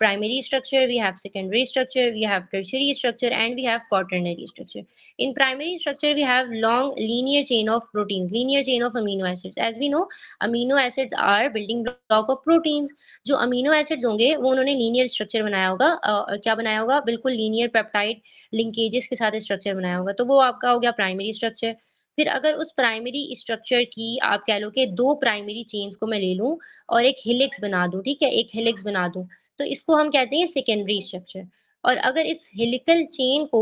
primary structure we have secondary structure we have tertiary structure and we have quaternary structure in primary structure we have long linear chain of proteins linear chain of amino acids as we know amino acids are building block of proteins जो amino acids होंगे वो उन्होंने linear structure बनाया होगा और क्या बनाया होगा बिल्कुल लीनियर पेप्टाइड लिंकेजेस के साथ स्ट्रक्चर बनाया होगा तो वो आपका हो गया प्राइमरी स्ट्रक्चर फिर अगर उस प्राइमरी स्ट्रक्चर की आप कह लो कि दो प्राइमरी चेन्स को मैं ले लूँ और एक हिलिक्स बना दूँ ठीक है एक हिलिक्स बना दूँ तो इसको हम कहते हैं सेकेंडरी स्ट्रक्चर और अगर इस हिलिकल चेन को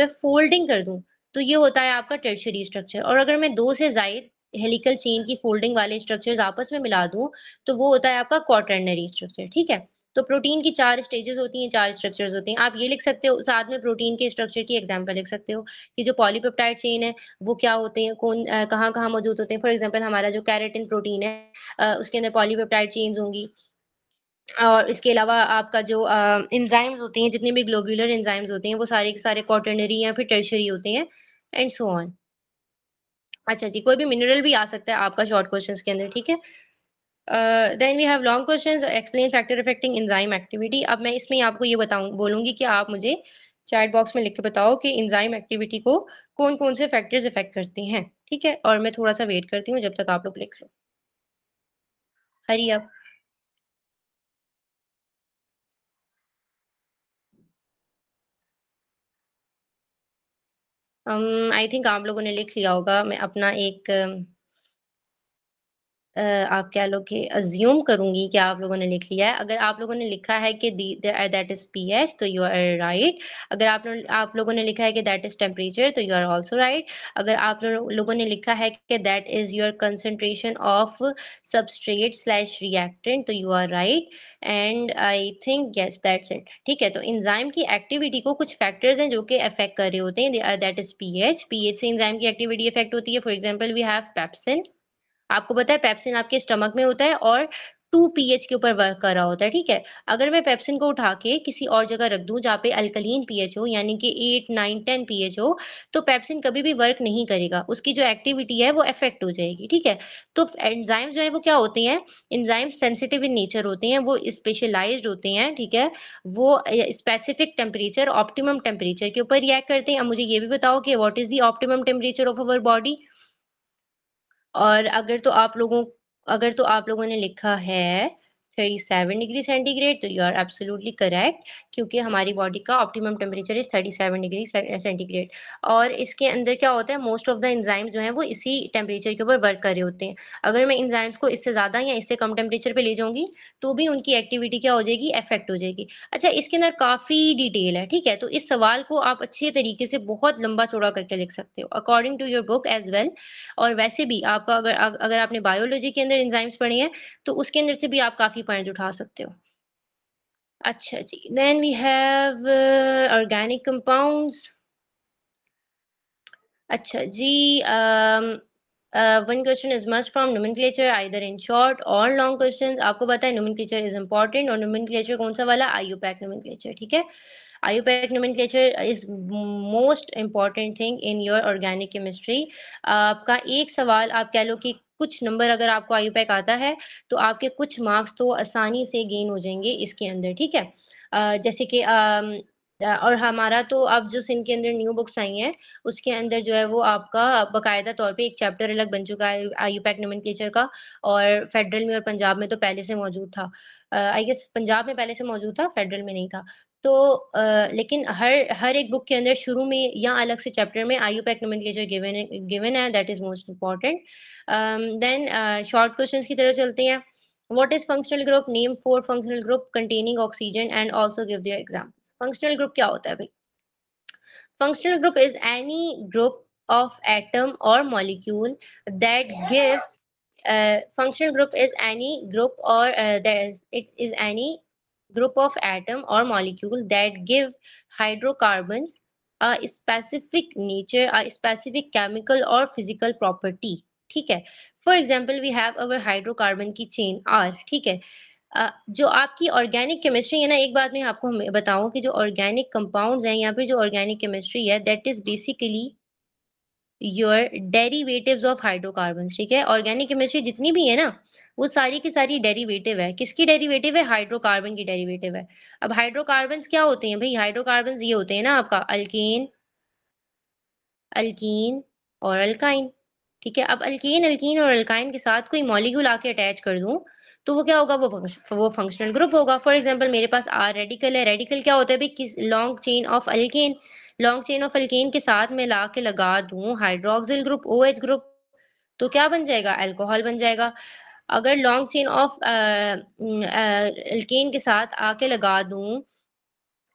मैं फोल्डिंग कर दूँ तो ये होता है आपका टर्शरी स्ट्रक्चर और अगर मैं दो से जायद हेलिकल चेन की फोल्डिंग वाले स्ट्रक्चर्स आपस में मिला दूं तो वो होता है आपका क्वार्टरनरी स्ट्रक्चर ठीक है तो प्रोटीन की चार स्टेजेस होती हैं चार स्ट्रक्चर्स होते हैं आप ये लिख सकते हो साथ में प्रोटीन के स्ट्रक्चर की एग्जाम्पल लिख सकते हो कि जो पॉलीपेप्टाइड चेन है वो क्या होते हैं कौन कहाँ कहाँ मौजूद होते हैं फॉर एग्जाम्पल हमारा जो कैरेटिन प्रोटीन है आ, उसके अंदर पॉलीपेप्टाइड चेन्स होंगी और इसके अलावा आपका जो इंजाइम्स होते हैं जितने भी ग्लोबुलर इंजाइम्स होते हैं वो सारे के सारे कॉटनरी या फिर टर्शरी होते हैं एंड सो ऑन अच्छा जी कोई भी मिनरल भी आ सकता है आपका शॉर्ट क्वेश्चंस के अंदर ठीक है then we have long question explain factor affecting enzyme activity अब मैं इसमें आपको ये बताऊँ बोलूंगी कि आप मुझे चैट बॉक्स में लिख के बताओ कि इंजाइम एक्टिविटी को कौन कौन से फैक्टर्स इफेक्ट करते हैं ठीक है और मैं थोड़ा सा वेट करती हूँ जब तक आप लोग लिख लो हरी अब आई um, थिंक आप लोगों ने लिख लिया होगा मैं अपना एक आप क्या लोग अज्यूम करूंगी कि आप लोगों ने लिख लिया है अगर आप लोगों ने लिखा है कि दैट इज पी एच तो यू आर राइट अगर आप आप लोगों ने लिखा है कि दैट इज टेम्परेचर तो यू आर ऑल्सो राइट अगर आप लोगों ने लिखा है कि that is your concentration of substrate slash reactant तो you are right and I think yes that it ठीक है तो इंजाइम की एक्टिविटी को कुछ फैक्टर्स हैं जो कि अफेक्ट कर रहे होते हैं that is P H P H से इंजाइम की एक्टिविटी अफेक्ट होती है for example we have pepsin आपको पता है पेप्सिन आपके स्टमक में होता है और टू पीएच के ऊपर वर्क कर रहा होता है ठीक है अगर मैं पेप्सिन को उठा के किसी और जगह रख दूं जहाँ पे अल्कलीन पीएच हो यानी कि एट नाइन टेन पीएच हो तो पेप्सिन कभी भी वर्क नहीं करेगा उसकी जो एक्टिविटी है वो इफेक्ट हो जाएगी ठीक है तो एंजाइम्स जो है वो क्या होते हैं एंजाइम्स सेंसिटिव इन नेचर होते हैं वो स्पेशलाइज होते हैं ठीक है वो स्पेसिफिक टेम्परेचर ऑप्टिमम टेम्परेचर के ऊपर रिएक्ट करते हैं अब मुझे ये भी बताओ कि what is the optimum temperature of our body और अगर तो आप लोगों अगर तो आप लोगों ने लिखा है थर्टी सेवन डिग्री सेंटीग्रेड तो यू आर एब्सोल्युटली करेक्ट क्योंकि हमारी बॉडी का optimum temperature is thirty seven degree centigrade और इसके अंदर क्या होता है मोस्ट ऑफ द इंजाइम्स जो है वो इसी टेम्परेचर के ऊपर वर्क कर रहे होते हैं अगर मैं इंजाइम्स को इससे ज़्यादा या इससे कम टेम्परेचर पर ले जाऊँगी तो भी उनकी एक्टिविटी क्या हो जाएगी इफेक्ट हो जाएगी अच्छा इसके अंदर काफ़ी डिटेल है ठीक है तो इस सवाल को आप अच्छे तरीके से बहुत लंबा चौड़ा करके लिख सकते हो according to your book as well और वैसे भी आपका अगर अगर आपने बायोलॉजी के अंदर इंजाइम्स पढ़े हैं तो उसके अंदर से भी आप काफ़ी पॉइंट उठा सकते हो अच्छा जी then we have organic compounds अच्छा जी one question is must from nomenclature either in short और लॉन्ग क्वेश्चन आपको पता है नोमिनक्लेचर इज इम्पॉर्टेंट और नोमिनक्लेचर कौन सा वाला आई यू पैक नोमिनक्लेचर ठीक है IUPAC nomenclature is most important thing in your organic chemistry आपका एक सवाल आप कह लो कि कुछ नंबर अगर आपको आई पैक आता है तो आपके कुछ मार्क्स तो आसानी से गेन हो जाएंगे इसके अंदर ठीक है आ, जैसे कि और हमारा तो अब जो सिंध के अंदर न्यू बुक्स आई हैं उसके अंदर जो है वो आपका बकायदा तौर पे एक चैप्टर अलग बन चुका है आई यू पैक नमन का और फेडरल में और पंजाब में तो पहले से मौजूद था आई गेस पंजाब में पहले से मौजूद था फेडरल में नहीं था तो आ, लेकिन हर हर एक बुक के अंदर शुरू में या अलग से चैप्टर में आयु पैक नोमेंटेचर गिवन है that is most important then short questions की तरह चलते हैं what is functional group name for functional group containing oxygen and also give their exam functional group क्या होता है भाई functional group is any group of atom और molecule that give functional group is any group और it is any group of atom or molecule that give hydrocarbons a specific nature, a specific chemical or physical property. ठीक है for example we have our hydrocarbon की chain R ठीक है uh, जो आपकी organic chemistry है ना एक बात मैं आपको बताऊँ कि जो ऑर्गेनिक कंपाउंड्स हैं यहाँ फिर जो ऑर्गेनिक केमिस्ट्री है that is basically your derivatives of hydrocarbon ठीक है ऑर्गेनिक केमिस्ट्री जितनी भी है ना वो सारी की सारी डेरिवेटिव है किसकी डेरिवेटिव है हाइड्रोकार्बन की डेरिवेटिव है अब हाइड्रोकार्बन क्या होते हैं भाई हाइड्रोकार्बन ये होते हैं ना आपका अल्केन अल्कीन और अल्काइन ठीक है अब अल्केन अल्कीन और अल्काइन के साथ कोई मॉलिक्यूल आके अटैच कर दूं तो वो क्या होगा वो फंक्शन वो फंक्शनल ग्रुप होगा फॉर एग्जांपल मेरे पास आर रेडिकल है रेडिकल क्या होता है भाई long chain of alkane long chain of alkane के साथ मैं ला के लगा दूं hydroxyl group O OH group तो क्या बन जाएगा अल्कोहल बन जाएगा अगर लॉन्ग चेन ऑफ एल्केन के साथ आके लगा दूं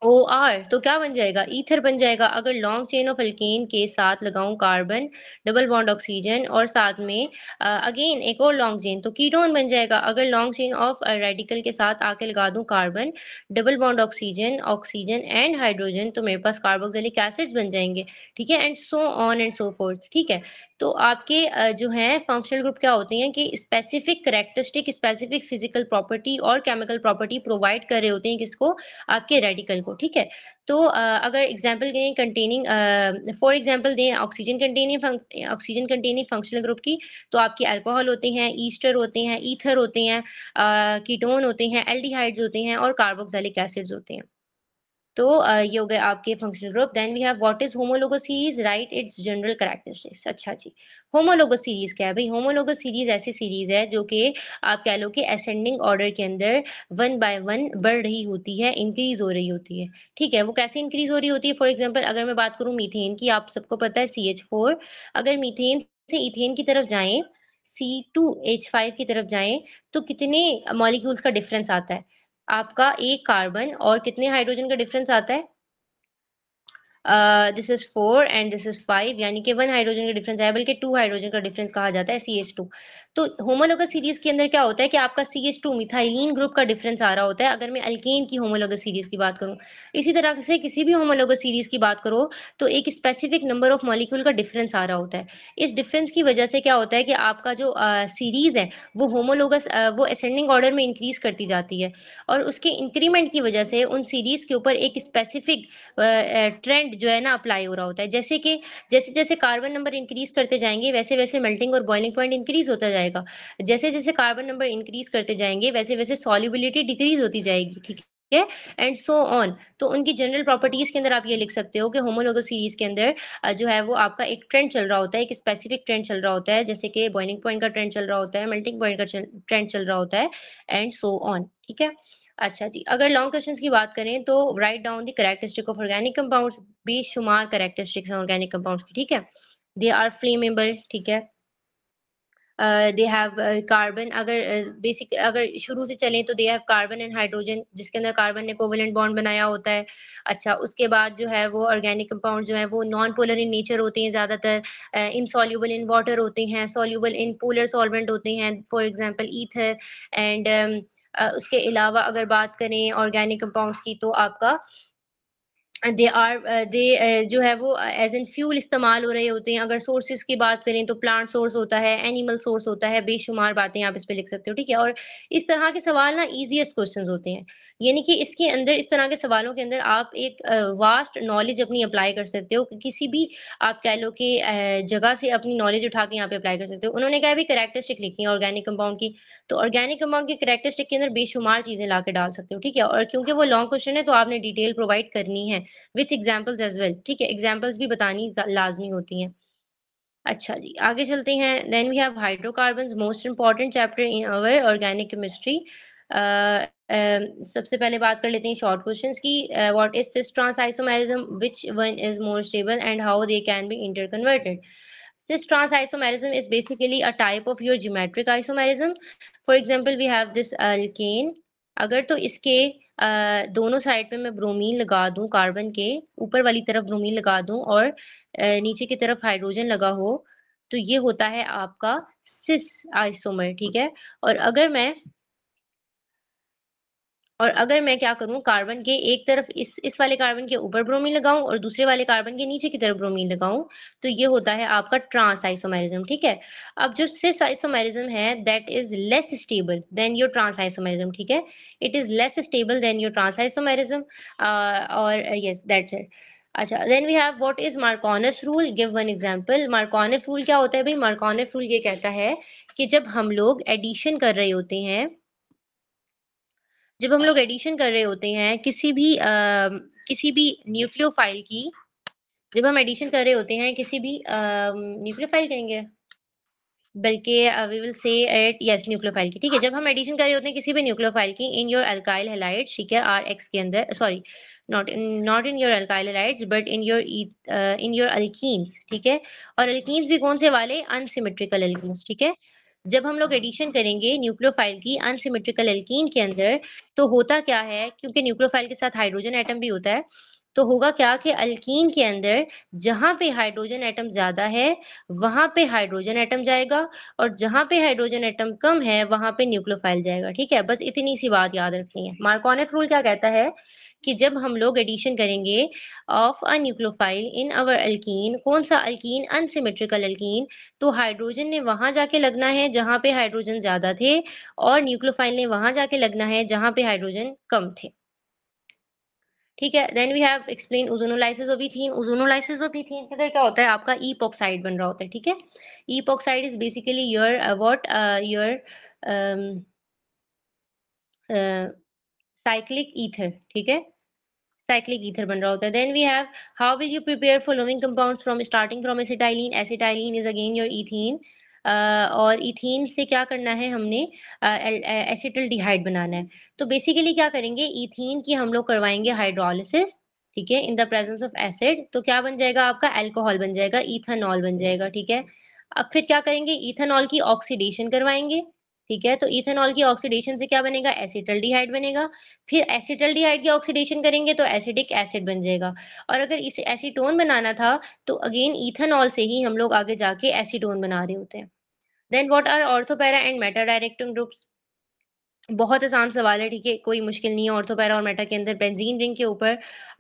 ओ आर तो क्या बन जाएगा ईथर बन जाएगा अगर लॉन्ग चेन ऑफ अल्केन के साथ लगाऊं कार्बन डबल बॉन्ड ऑक्सीजन और साथ में अगेन एक और लॉन्ग चेन तो कीटोन बन जाएगा अगर लॉन्ग चेन ऑफ रेडिकल के साथ आके लगा दूं carbon double bond oxygen oxygen and hydrogen तो मेरे पास कार्बोक्सिलिक एसिड्स बन जाएंगे ठीक है and so on and so forth ठीक है तो आपके जो है फंक्शनल ग्रुप क्या होते हैं कि specific characteristic specific physical property और केमिकल प्रॉपर्टी प्रोवाइड कर रहे होते हैं किसको आपके रेडिकल को ठीक है तो अगर एग्जाम्पल दें कंटेनिंग फॉर एग्जाम्पल दें oxygen containing oxygen containing functional group की तो आपकी अल्कोहल होते हैं ईस्टर होते हैं ईथर होते हैं कीटोन होते हैं एल्डिहाइड्स होते हैं और कार्बोक्सैलिक एसिड्स होते हैं तो ये हो गए आपके functional group then we have what is homologous series right its general characteristics अच्छा जी होमोलोगो सीरीज क्या है भाई होमोलोगो सीरीज ऐसी सीरीज है जो कि आप कह लो कि असेंडिंग ऑर्डर के अंदर वन बाय वन बढ़ रही होती है इंक्रीज हो रही होती है ठीक है वो कैसे इंक्रीज हो रही होती है फॉर एग्जाम्पल अगर मैं बात करूँ मीथेन की आप सबको पता है सी एच फोर अगर मीथेन से इथेन की तरफ जाए सी टू एच फाइव की तरफ जाए तो कितने मॉलिक्यूल्स का डिफरेंस आता है आपका एक कार्बन और कितने हाइड्रोजन का डिफरेंस आता है this is four and this is five यानी कि वन हाइड्रोजन का डिफरेंस आया बल्कि टू हाइड्रोजन का डिफरेंस कहा जाता है सी एस टू तो होमोलोगस सीरीज के अंदर क्या होता है कि आपका C H two methylene group का डिफरेंस आ रहा होता है अगर मैं अल्केन की होमोलोगस सीरीज की बात करूँ इसी तरह से किसी भी होमोलोगस सीरीज की बात करो तो एक स्पेसिफिक नंबर ऑफ मॉलिक्यूल का डिफरेंस आ रहा होता है इस डिफरेंस की वजह से क्या होता है कि आपका जो सीरीज है वो होमोलोगस वो असेंडिंग ऑर्डर में इंक्रीज करती जाती है और उसके इंक्रीमेंट की वजह से उन सीरीज के ऊपर एक स्पेसिफिक ट्रेंड जो है ना अप्लाई हो रहा होता है जैसे कि जैसे जैसे कार्बन नंबर इंक्रीज करते जाएंगे वैसे वैसे मेल्टिंग और बॉइलिंग पॉइंट इंक्रीज होता जाएगा जाएगा जैसे जैसे कार्बन नंबर इंक्रीज करते जाएंगे वैसे वैसे सॉल्युबिलिटी डिक्रीज होती जाएगी ठीक है एंड सो ऑन तो उनकी जनरल प्रॉपर्टीज के अंदर आप ये लिख सकते हो कि होमोलोगस सीरीज के अंदर जो है वो आपका एक ट्रेंड चल रहा होता है एक स्पेसिफिक ट्रेंड चल रहा होता है जैसे कि बॉइलिंग पॉइंट का ट्रेंड चल रहा होता है मेल्टिंग पॉइंट का ट्रेंड चल रहा होता है एंड सो ऑन ठीक है अच्छा जी अगर लॉन्ग क्वेश्चंस की बात करें तो right down the characteristic of organic compounds बेशुमार करेक्टरिस्टिक्स हैं ऑर्गेनिक कंपाउंड्स की ठीक है दे आर फ्लेमेबल ठीक है दे हैव कार्बन अगर बेसिक अगर शुरू से चलें तो they have carbon and hydrogen जिसके अंदर कार्बन ने कोवलेंट बॉन्ड बनाया होता है अच्छा उसके बाद जो है वो ऑर्गेनिक कंपाउंड जो है वो नॉन पोलर इन नेचर होते हैं ज़्यादातर इनसॉल्यूबल इन वाटर होते हैं सोल्यूबल इन पोलर सॉल्वेंट होते हैं फॉर एग्जाम्पल ईथर एंड उसके अलावा अगर बात करें ऑर्गेनिक कंपाउंड्स की तो आपका दे आर दे जो है वो एज एन फ्यूल इस्तेमाल हो रहे होते हैं अगर सोर्सेज की बात करें तो प्लांट सोर्स होता है एनिमल सोर्स होता है बेशुमार बातें आप इस पर लिख सकते हो ठीक है और इस तरह के सवाल ना ईजिएस्ट क्वेश्चन होते हैं यानी कि इसके अंदर इस तरह के सवालों के अंदर आप एक वास्ट uh, नॉलेज अपनी अप्लाई कर सकते हो कि किसी भी आप कह लो कि uh, जगह से अपनी नॉलेज उठा के यहाँ पे अप्लाई कर सकते हो उन्होंने कहा भी करेक्टरिस्टिक लिखी है ऑर्गेनिक कंपाउंड की तो ऑर्गेनिक कंपाउंड की करेक्टरिस्टिक के अंदर बेशुमार चीज़ें ला डाल सकते हो ठीक है और क्योंकि वो लॉन्ग क्वेश्चन है तो आपने डिटेल प्रोवाइड करनी है विथ एग्जाम्पल्स एज वेल ठीक है एग्जाम्पल्स भी बतानी लाजमी होती हैं अच्छा जी आगे चलते हैं then we have hydrocarbon most important chapter in our organic chemistry सबसे पहले बात कर लेते हैं शॉर्ट क्वेश्चंस की what is cis trans isomerism which one is more stable and how they can be interconverted cis trans isomerism is basically a type of your geometric isomerism for example we have this alkane अगर तो इसके आ, दोनों side पे मैं bromine लगा दूं carbon के ऊपर वाली तरफ ब्रोमीन लगा दूं और आ, नीचे की तरफ हाइड्रोजन लगा हो तो ये होता है आपका सिस आइसोमर ठीक है और अगर मैं और अगर मैं क्या करूँ कार्बन के एक तरफ इस इस वाले कार्बन के ऊपर ब्रोमीन लगाऊं और दूसरे वाले कार्बन के नीचे की तरफ ब्रोमीन लगाऊं तो ये होता है आपका ट्रांस आइसोमेरिज्म ठीक है अब जो सिस आइसोमेरिज्म है that is less stable than your trans isomerism ठीक है it is less stable than your trans isomerism और यस दैट्स इट अच्छा then we have what is Markovnikov rule give one example Markovnikov rule क्या होता है भाई Markovnikov rule ये कहता है कि जब हम लोग एडिशन कर रहे होते हैं जब हम लोग एडिशन कर रहे होते हैं किसी भी आ, किसी भी न्यूक्लियोफाइल की जब हम एडिशन कर रहे होते हैं किसी भी न्यूक्लियोफाइल कहेंगे बल्कि we will say it as nucleophile की ठीक है जब हम एडिशन कर रहे होते हैं किसी भी न्यूक्लियोफाइल की इन योर अल्काइल हेलाइट ठीक है आर एक्स के अंदर sorry not not in your alkyl halide but in your in your अल्किस ठीक है और अल्किस भी कौन से वाले अनसिमेट्रिकल अल्किस ठीक है जब हम लोग एडिशन करेंगे न्यूक्लियोफाइल की अनसिमेट्रिकल एल्कीन के अंदर तो होता क्या है क्योंकि न्यूक्लियोफाइल के साथ हाइड्रोजन एटम भी होता है तो होगा क्या कि अल्कीन के अंदर जहाँ पे हाइड्रोजन एटम ज़्यादा है वहाँ पे हाइड्रोजन एटम जाएगा और जहाँ पे हाइड्रोजन एटम कम है वहाँ पे न्यूक्लियोफाइल जाएगा ठीक है बस इतनी सी बात याद रखनी है मार्कोनेफ रूल क्या कहता है कि जब हम लोग एडिशन करेंगे of a nucleophile in our alkene कौन सा अल्कीन अनसिमेट्रिकल अल्कीन तो हाइड्रोजन ने वहाँ जाके लगना है जहाँ पे हाइड्रोजन ज़्यादा थे और न्यूक्लोफाइल ने वहाँ जाके लगना है जहाँ पे हाइड्रोजन कम थे ठीक है then we have explain ozonolysis of ethene ozonolysis of ethene के अंदर क्या होता है आपका ईपॉक्साइड बन रहा होता है ठीक है ईपॉक्साइड is basically your what your cyclic ether ठीक है साइक्लिक ईथर बन रहा होता है then we have how will you prepare for living compounds from starting from acetylene acetylene is again your ethene Uh, और इथीन से क्या करना है हमने एसिटल uh, डिहाइड uh, बनाना है तो बेसिकली क्या करेंगे इथीन की हम लोग करवाएंगे हाइड्रोलिसिस ठीक है in the presence of acid तो क्या बन जाएगा आपका अल्कोहल बन जाएगा इथेनॉल बन जाएगा ठीक है अब फिर क्या करेंगे इथेनॉल की ऑक्सीडेशन करवाएंगे ठीक है तो इथेनॉल की ऑक्सीडेशन से क्या बनेगा एसिटल डिहाइड बनेगा फिर एसिटल डिहाइड की ऑक्सीडेशन करेंगे तो एसिडिक एसिड बन जाएगा और अगर इसे एसीटोन बनाना था तो अगेन इथेनॉल से ही हम लोग आगे जाके एसीटोन बना रहे होते हैं then what are ortho para and meta directing groups बहुत आसान सवाल है ठीक है कोई मुश्किल नहीं है ऑर्थोपैरा और मेटा के अंदर बेंजीन रिंग के ऊपर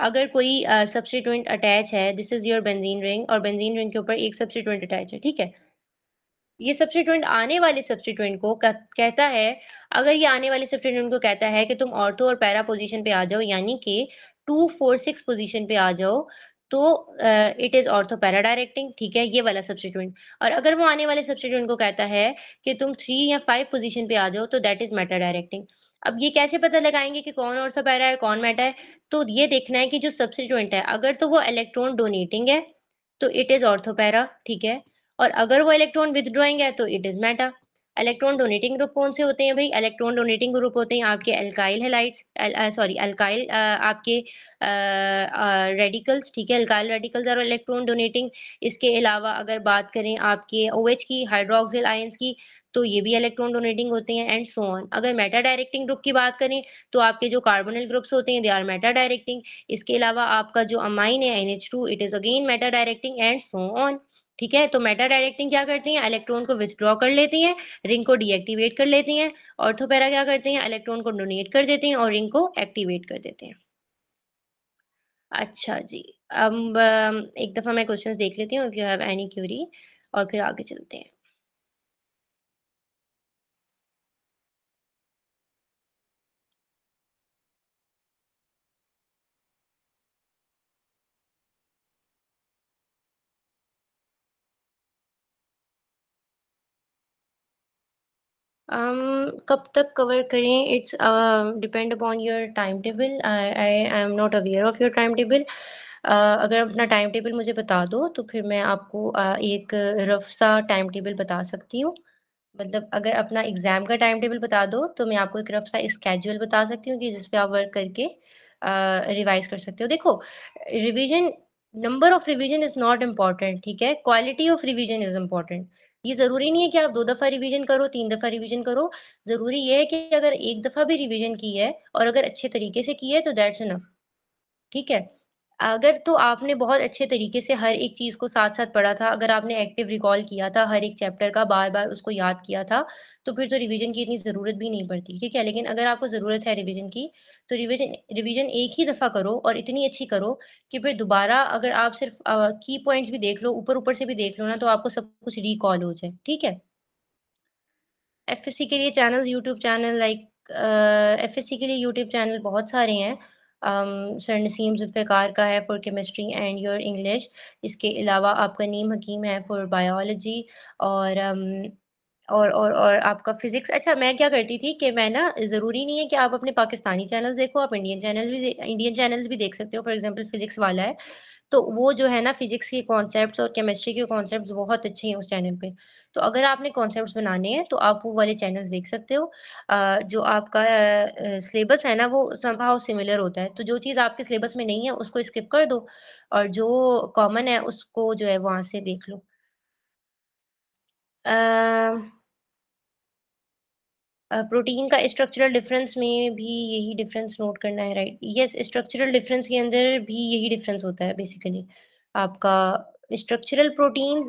अगर कोई सब्सटीट्यूंट अटैच है this is your benzene ring और बेंजीन रिंग के ऊपर एक सब्सिटेंट अटैच है ठीक है ये सब्सिट्यूएंट आने वाले सब्सिट्यूएंट को कहता है अगर ये आने वाले सब्सिट्यूएंट को कहता है कि तुम ऑर्थो और पैरा पोजीशन पे आ जाओ यानी कि टू फोर सिक्स पोजिशन पे आ जाओ तो it is ortho para directing ठीक है ये वाला सब्सिट्यूएंट और अगर वो आने वाले सब्सिट्यूएंट को कहता है कि तुम थ्री या फाइव पोजिशन पे आ जाओ तो दैट इज मैटर डायरेक्टिंग अब ये कैसे पता लगाएंगे कि कौन ऑर्थो पैरा है कौन मैटर है तो ये देखना है कि जो सब्सिट्यूएंट है अगर तो वो इलेक्ट्रॉन डोनेटिंग है तो इट इज ऑर्थो पैरा ठीक है और अगर वो इलेक्ट्रॉन विदड्रॉइंग है तो it is meta electron donating group कौन से होते हैं भाई इलेक्ट्रॉन डोनेटिंग ग्रुप होते हैं आपके अल्काइल हेलाइट्स सॉरी अल्काइल आपके रेडिकल्स uh, uh, ठीक है अल्काइल रेडिकल्स और इलेक्ट्रॉन डोनेटिंग इसके अलावा अगर बात करें आपके ओ OH की हाइड्रोक्सिल आयंस की तो ये भी इलेक्ट्रॉन डोनेटिंग होते हैं एंड सो ऑन अगर मेटा डायरेक्टिंग ग्रुप की बात करें तो आपके जो कार्बोनल ग्रुप्स होते हैं दे आर मेटा डायरेक्टिंग इसके अलावा आपका जो अमाइन है and it is again meta directing and so on ठीक है तो मेटा डायरेक्टिंग क्या करती हैं इलेक्ट्रॉन को विथड्रॉ कर लेती हैं रिंग को डीएक्टिवेट कर लेती हैं ऑर्थोपेरा क्या करती हैं इलेक्ट्रॉन को डोनेट कर देती हैं और रिंग को एक्टिवेट कर देते हैं अच्छा जी अब एक दफ़ा मैं क्वेश्चंस देख लेती हूँ यू हैव एनी क्यूरी और फिर आगे चलते हैं um, कब तक कवर करें it's depend upon your time table I am not aware of your time table अगर अपना टाइम टेबल मुझे बता दो तो फिर मैं आपको uh, एक रफ सा टाइम टेबल बता सकती हूँ मतलब अगर अपना एग्ज़ाम का टाइम टेबल बता दो तो मैं आपको एक रफ सा स्केड्यूल बता सकती हूँ कि जिस पे आप वर्क करके रिवाइज uh, कर सकते हो देखो revision number of revision is not important ठीक है quality of revision is important ये ज़रूरी नहीं है कि आप दो दफ़ा रिवीजन करो तीन दफ़ा रिवीजन करो ज़रूरी ये है कि अगर एक दफ़ा भी रिवीजन की है और अगर अच्छे तरीके से की है तो दैट्स इनफ ठीक है अगर तो आपने बहुत अच्छे तरीके से हर एक चीज़ को साथ साथ पढ़ा था अगर आपने एक्टिव रिकॉल किया था हर एक चैप्टर का बार बार उसको याद किया था तो फिर तो रिवीजन की इतनी ज़रूरत भी नहीं पड़ती ठीक है लेकिन अगर आपको ज़रूरत है रिवीजन की तो रिवीजन रिवीजन एक ही दफ़ा करो और इतनी अच्छी करो कि फिर दोबारा अगर आप सिर्फ की पॉइंट्स भी देख लो ऊपर ऊपर से भी देख लो ना तो आपको सब कुछ रिकॉल हो जाए ठीक है एफ के लिए channel YouTube channel like F के लिए यूट्यूब चैनल बहुत सारे हैं सर नसीम जुल्फ़ार का है for chemistry and your English इसके अलावा आपका नीम हकीम है फॉर बायोलॉजी और um, और और और आपका फिजिक्स अच्छा मैं क्या करती थी कि मैं ना ज़रूरी नहीं है कि आप अपने पाकिस्तानी चैनल्स देखो आप इंडियन चैनल भी इंडियन चैनल्स भी देख सकते हो फॉर एग्जांपल फिजिक्स वाला है तो वो जो है ना फिजिक्स के कॉन्सेप्ट्स और केमिस्ट्री के कॉन्सेप्ट्स बहुत अच्छे हैं उस चैनल पे तो अगर आपने कॉन्सेप्ट्स बनाने हैं तो आप वो वाले चैनल्स देख सकते हो जो आपका सिलेबस है ना वो संभाव सिमिलर होता है तो जो चीज़ आपके सिलेबस में नहीं है उसको स्किप कर दो और जो कॉमन है उसको जो है वहाँ से देख लो आ, प्रोटीन का स्ट्रक्चरल डिफरेंस में भी यही डिफरेंस नोट करना है राइट यस स्ट्रक्चरल डिफरेंस के अंदर भी यही डिफरेंस होता है बेसिकली आपका स्ट्रक्चरल प्रोटीन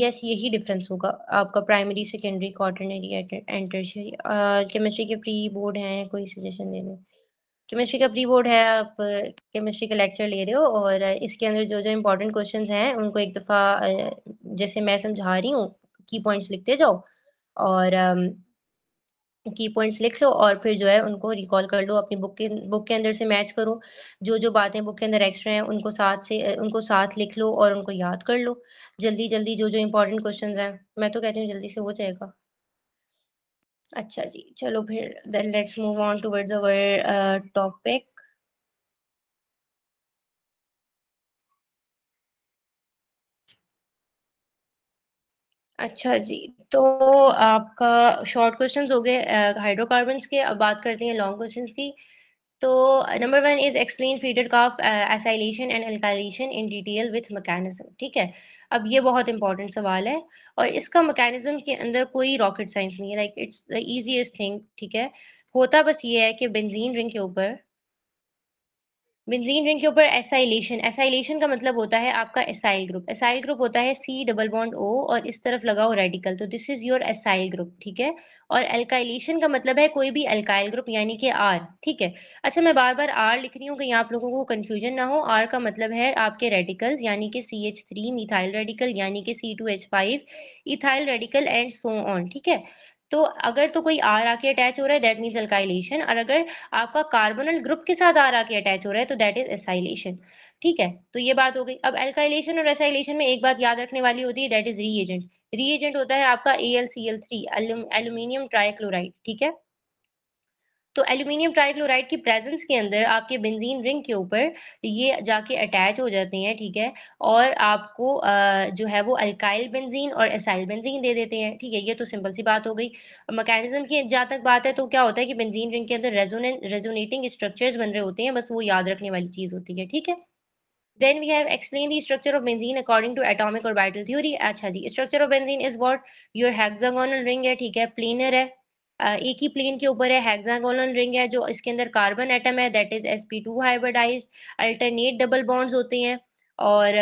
यस यही डिफरेंस होगा आपका primary secondary quaternary and tertiary chemistry के प्री बोर्ड हैं कोई सजेशन दे दें केमिस्ट्री का प्री बोर्ड है आप केमिस्ट्री का लेक्चर ले रहे हो और इसके अंदर जो जो इम्पोर्टेंट क्वेश्चंस हैं उनको एक दफ़ा जैसे मैं समझा रही हूँ की पॉइंट्स लिखते जाओ और की um, पॉइंट्स लिख लो और फिर जो है उनको रिकॉल कर लो अपनी बुक के बुक के अंदर से मैच करो जो जो बातें बुक के अंदर एक्स्ट्रा हैं उनको साथ से उनको साथ लिख लो और उनको याद कर लो जल्दी जल्दी जो जो इंपॉर्टेंट क्वेश्चन हैं मैं तो कहती हूँ जल्दी से हो जाएगा अच्छा जी चलो फिर then let's move on towards our topic अच्छा जी तो आपका शॉर्ट क्वेश्चंस हो गए हाइड्रोकार्बन के अब बात करते हैं लॉन्ग क्वेश्चंस की तो number one is explain Friedel of acylation and alkylation in detail with mechanism ठीक है अब ये बहुत इंपॉर्टेंट सवाल है और इसका मैकेनिज्म के अंदर कोई रॉकेट साइंस नहीं है like it's the easiest thing ठीक है होता बस ये है कि बेंजीन रिंग के ऊपर बेंजीन रिंग के ऊपर एसाइलेशन एसाइलेशन का मतलब होता है आपका एसाइल ग्रुप एसाइल ग्रुप होता है सी डबल बॉन्ड ओ और इस तरफ लगाओ रेडिकल तो this is your acyl group ठीक है और एल्काइलेशन का मतलब है कोई भी एल्काइल ग्रुप यानी कि आर ठीक है अच्छा मैं बार बार आर लिख रही हूँ कहीं आप लोगों को कंफ्यूजन ना हो आर का मतलब है आपके रेडिकल्स यानी कि C H three methyl radical यानी कि C two H five ethyl radical and so on ठीक है तो अगर तो कोई आर आके अटैच हो रहा है दैट मीन्स अल्काइलेशन और अगर आपका कार्बोनल ग्रुप के साथ आर आके अटैच हो रहा है तो दैट इज एसाइलेशन ठीक है तो ये बात हो गई अब एल्काइलेशन और एसाइलेशन में एक बात याद रखने वाली होती है दैट इज रीएजेंट रीएजेंट होता है आपका A L C L three aluminium trichloride ठीक है तो एल्यूमिनियम ट्राइक्लोराइड की प्रेजेंस के अंदर आपके बेंजीन रिंग के ऊपर ये जाके अटैच हो जाते हैं ठीक है और आपको जो है वो अल्काइल बेंजीन और एसाइल बेंजीन दे देते हैं ठीक है ये तो सिंपल सी बात हो गई मैकेनिज्म की जहाँ तक बात है तो क्या होता है कि बेंजीन रिंग के अंदर रेजोनेटिंग स्ट्रक्चर्स बन रहे होते हैं बस वो याद रखने वाली चीज़ होती है ठीक है then we have explained the structure of benzene according to atomic orbital theory अच्छा जी structure of benzene is what your hexagonal ring है ठीक है planar है एक ही प्लेन के ऊपर है हेक्सागोनल रिंग है जो इसके अंदर कार्बन एटम है that is S P two hybridise alternate double bonds होते हैं और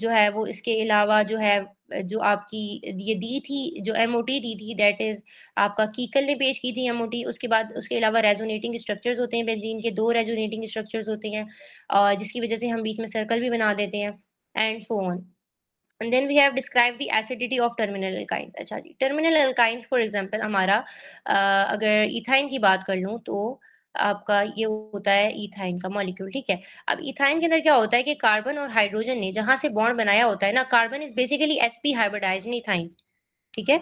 जो है वो इसके अलावा जो है जो आपकी ये दी थी जो एम दी थी दैट इज आपका कीकल ने पेश की थी एम उसके बाद उसके अलावा रेजोनेटिंग स्ट्रक्चर्स होते हैं बेंजीन के दो रेजोनेटिंग स्ट्रक्चर्स होते हैं और जिसकी वजह से हम बीच में सर्कल भी बना देते हैं and so on and then we have described the acidity of terminal alkynes acha अच्छा ji terminal alkynes for example hamara uh, अगर इथाइन की बात कर lu तो आपका ये होता है इथाइन का मॉलिक्यूल ठीक है अब इथाइन के अंदर क्या होता है कि कार्बन और हाइड्रोजन ने जहां से बॉन्ड बनाया होता है ना carbon is basically S P hybridise ethyne ठीक है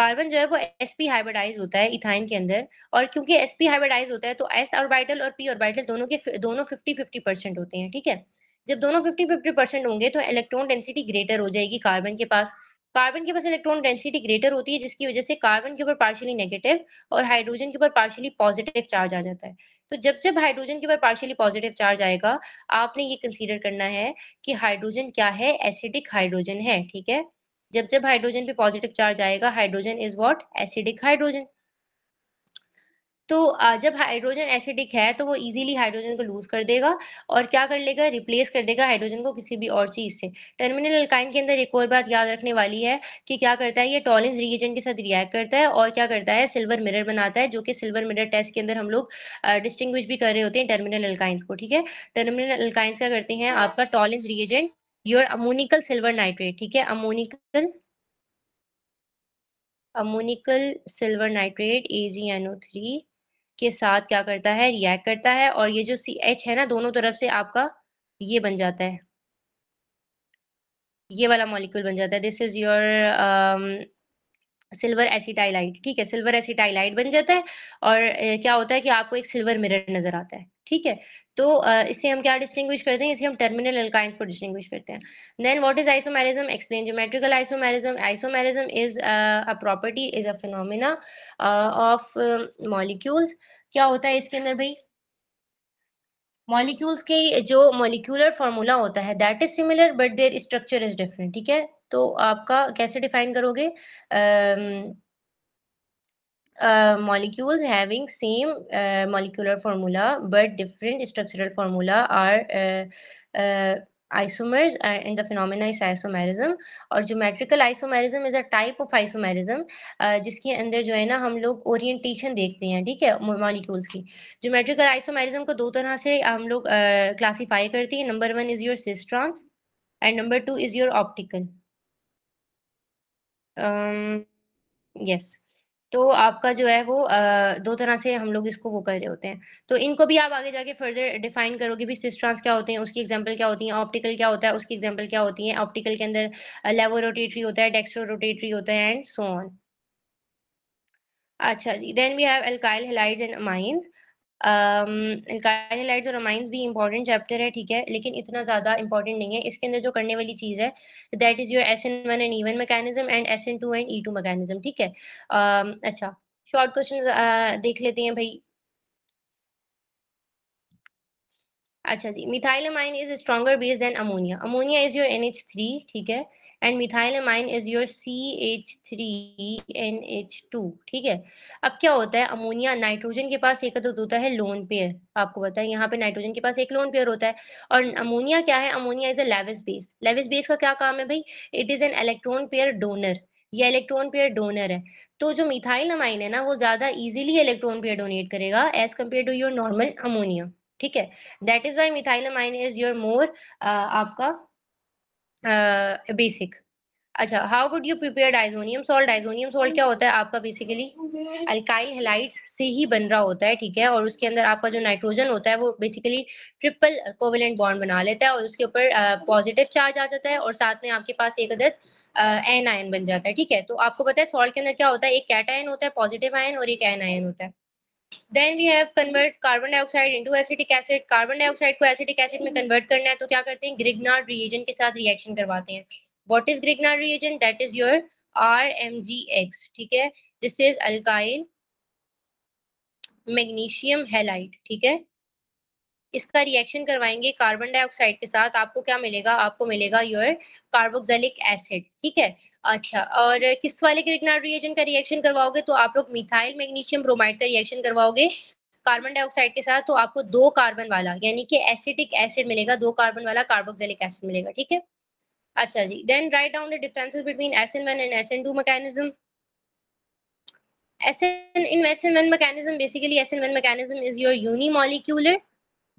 कार्बन जो है वो एस पी हाइब्रिडाइज होता है इथाइन के अंदर और क्योंकि एस पी हाइब्रिडाइज होता है तो एस ऑर्बिटल और पी ऑर्बिटल दोनों के दोनों फिफ्टी फिफ्टी परसेंट होते हैं ठीक है जब दोनों फिफ्टी फिफ्टी परसेंट होंगे तो इलेक्ट्रॉन डेंसिटी ग्रेटर हो जाएगी कार्बन के पास कार्बन के पास इलेक्ट्रॉन डेंसिटी ग्रेटर होती है जिसकी वजह से कार्बन के ऊपर पार्शियली नेगेटिव और हाइड्रोजन के ऊपर पार्शियली पॉजिटिव चार्ज आ जाता है तो जब जब हाइड्रोजन के ऊपर पार्शियली पॉजिटिव चार्ज आएगा आपने ये कंसीडर करना है कि हाइड्रोजन क्या है एसिडिक हाइड्रोजन है ठीक है जब जब हाइड्रोजन पे पॉजिटिव चार्ज आएगा hydrogen is what acidic hydrogen तो जब हाइड्रोजन एसिडिक है तो वो इजीली हाइड्रोजन को लूज कर देगा और क्या कर लेगा रिप्लेस कर देगा हाइड्रोजन को किसी भी और चीज़ से टर्मिनल अल्काइन के अंदर एक और बात याद रखने वाली है कि क्या करता है ये टॉलिंस रिएजेंट के साथ रिएक्ट करता है और क्या करता है सिल्वर मिरर बनाता है जो कि सिल्वर मिरर टेस्ट के अंदर हम लोग डिस्टिंग्विश भी कर रहे होते हैं टर्मिनल अल्काइंस को ठीक है टर्मिनल अल्काइंस क्या करते हैं आपका Tollens reagent your ammoniacal silver nitrate ठीक है ammoniacal ammoniacal silver nitrate A G N O three के साथ क्या करता है रिएक्ट करता है और ये जो सी एच है ना दोनों तरफ से आपका ये बन जाता है ये वाला मॉलिक्यूल बन जाता है this is your silver acetylide ठीक है सिल्वर एसिटाइलाइट बन जाता है और क्या होता है कि आपको एक सिल्वर मिरर नजर आता है ठीक है तो इससे हम क्या डिस्टिंग्विश करते हैं इसे हम टर्मिनल एल्काइंस को डिस्टिंग्विश करते हैं then what is isomerism explain geometrical isomerism isomerism is a property is a phenomena of molecules क्या होता है इसके अंदर भाई मॉलिक्यूल्स के जो मॉलिक्यूलर फॉर्मूला होता है that is similar but their structure is different ठीक है तो आपका कैसे डिफाइन करोगे molecules having same molecular formula but different structural formula are isomers and the phenomena is isomerism और geometrical isomerism is a type of isomerism uh, जिसके अंदर जो है ना हम लोग orientation देखते हैं ठीक है molecules की geometrical isomerism को दो तरह से हम लोग uh, classify करते हैं number one is your cis trans and number two is your optical yes तो आपका जो है वो दो तरह से हम लोग इसको वो कर रहे होते हैं तो इनको भी आप आगे जाके फर्दर डिफाइन करोगे भी सिस्ट्रांस क्या होते हैं उसकी एग्जांपल क्या होती है ऑप्टिकल क्या होता है उसकी एग्जांपल क्या होती है ऑप्टिकल के अंदर लेवो रोटेटरी होता है डेक्सो रोटेटरी होता है एंड सो ऑन अच्छा जी then we have alkyl halides and amines अल्काइन लाइट्स और रोमाइंस भी इंपॉर्टेंट चैप्टर है ठीक है लेकिन इतना ज़्यादा इंपॉर्टेंट नहीं है इसके अंदर जो करने वाली चीज़ है that is your S N one and E one mechanism and S N two and E two mechanism ठीक है अच्छा शॉर्ट क्वेश्चन देख लेते हैं भाई अच्छा जी methyl amine is stronger base than ammonia ammonia is your N H three ठीक है and methyl amine is your C H three N H two ठीक है अब क्या होता है अमोनिया नाइट्रोजन के पास एक अदत होता है लोन पेयर आपको पता है यहाँ पे नाइट्रोजन के पास एक लोन पेयर होता है और अमोनिया क्या है ammonia is a Lewis base Lewis base का क्या काम है भाई it is an electron pair donor ये इलेक्ट्रॉन पेयर डोनर है तो जो मिथाइल अमाइन है ना वो ज्यादा इजीली इलेक्ट्रॉन पेयर डोनेट करेगा as compare to your normal ammonia ठीक है that is why methylamine is your more आपका बेसिक uh, अच्छा how would you prepare diazonium salt diazonium salt क्या होता है आपका बेसिकली अल्काइल हेलाइट से ही बन रहा होता है ठीक है और उसके अंदर आपका जो नाइट्रोजन होता है वो बेसिकली ट्रिपल कोवेलेंट बॉन्ड बना लेता है और उसके ऊपर पॉजिटिव uh, चार्ज आ जाता है और साथ में आपके पास एक अदर एन uh, आयन बन जाता है ठीक है तो आपको पता है सॉल्ट के अंदर क्या होता है एक कैट आयन होता है पॉजिटिव आयन और एक एन आयन होता है then we have convert carbon dioxide into acetic acid carbon dioxide को एसिटिक एसिड में कन्वर्ट करना है तो क्या करते हैं ग्रिगनार्ड रिएजेंट के साथ रिएक्शन करवाते हैं what is Grignard reagent that is your RMGX ठीक है this is alkyl magnesium halide ठीक है इसका रिएक्शन करवाएंगे कार्बन डाइऑक्साइड के साथ आपको क्या मिलेगा आपको मिलेगा योर कार्बोक्सिलिक एसिड ठीक है अच्छा और किस वाले क्रिगनार रिएक्शन का रिएक्शन करवाओगे तो आप लोग मिथाइल मैग्नीशियम ब्रोमाइड का रिएक्शन करवाओगे कार्बन डाइऑक्साइड के साथ तो आपको दो कार्बन वाला यानी कि एसिटिक एसिड मिलेगा दो कार्बन वाला कार्बोक्सिलिक एसिड मिलेगा ठीक है अच्छा जी then right down the differences between SN1 and SN2 mechanism SN in SN1 mechanism basically SN1 mechanism is your unimolecular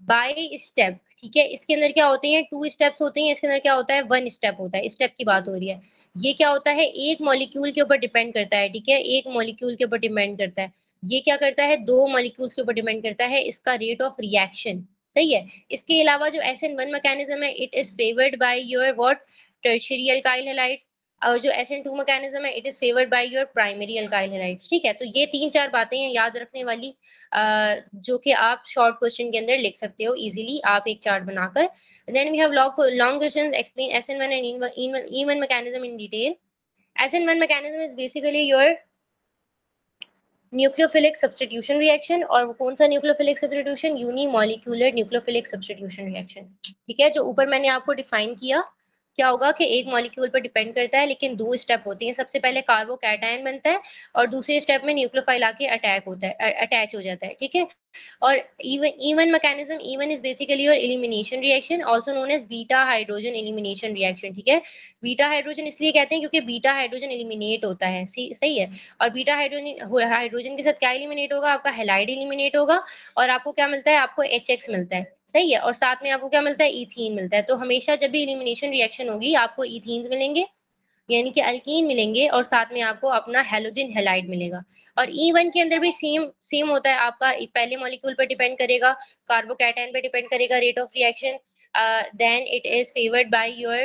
by step ठीक है इसके अंदर क्या होते हैं टू स्टेप्स होते हैं इसके अंदर क्या होता है वन स्टेप होता है स्टेप की बात हो रही है ये क्या होता है एक मॉलिक्यूल के ऊपर डिपेंड करता है ठीक है एक मॉलिक्यूल के ऊपर डिपेंड करता है ये क्या करता है दो मॉलिक्यूल्स के ऊपर डिपेंड करता है इसका रेट ऑफ रिएक्शन सही है इसके अलावा जो एस एन वन मैकेनिज्म है it is favoured by your what tertiary alkyl halides और जो एस एन टू मैकेनिज्म है it is favoured by your primary alkyl halides ठीक है तो ये तीन चार बातें हैं याद रखने वाली जो कि आप शॉर्ट क्वेश्चन के अंदर लिख सकते हो इजीली आप एक चार्ट बनाकर then we have long long question explain S N one and E one mechanism in detail S N one mechanism is basically your nucleophilic substitution reaction और वो कौन सा nucleophilic substitution unimolecular nucleophilic substitution reaction ठीक है जो ऊपर मैंने आपको डिफाइन किया क्या होगा कि एक मॉलिक्यूल पर डिपेंड करता है लेकिन दो स्टेप होती हैं सबसे पहले कार्बो कैटाइन बनता है और दूसरे स्टेप में न्यूक्लोफाइल आके अटैक होता है अटैच हो जाता है ठीक है और E one E one mechanism E one is basically और elimination reaction also known as beta hydrogen elimination reaction ठीक है बीटा हाइड्रोजन इसलिए कहते हैं क्योंकि बीटा हाइड्रोजन इलिमिनेट होता है सही है और बीटा हाइड्रोजन हाइड्रोजन के साथ क्या इलिमिनेट होगा आपका हेलाइड इलिमिनेट होगा और आपको क्या मिलता है आपको एच मिलता है सही है और साथ में आपको क्या मिलता है इथीन मिलता है तो हमेशा जब भी इलिमिनेशन रिएक्शन होगी आपको इथीन मिलेंगे यानी कि अल्कीन मिलेंगे और साथ में आपको अपना हेलोजिन हेलाइड मिलेगा और ई e वन के अंदर भी सेम सेम होता है आपका पहले मॉलिक्यूल पर डिपेंड करेगा कार्बोकैटाइन पर डिपेंड करेगा rate of reaction then it is favoured by your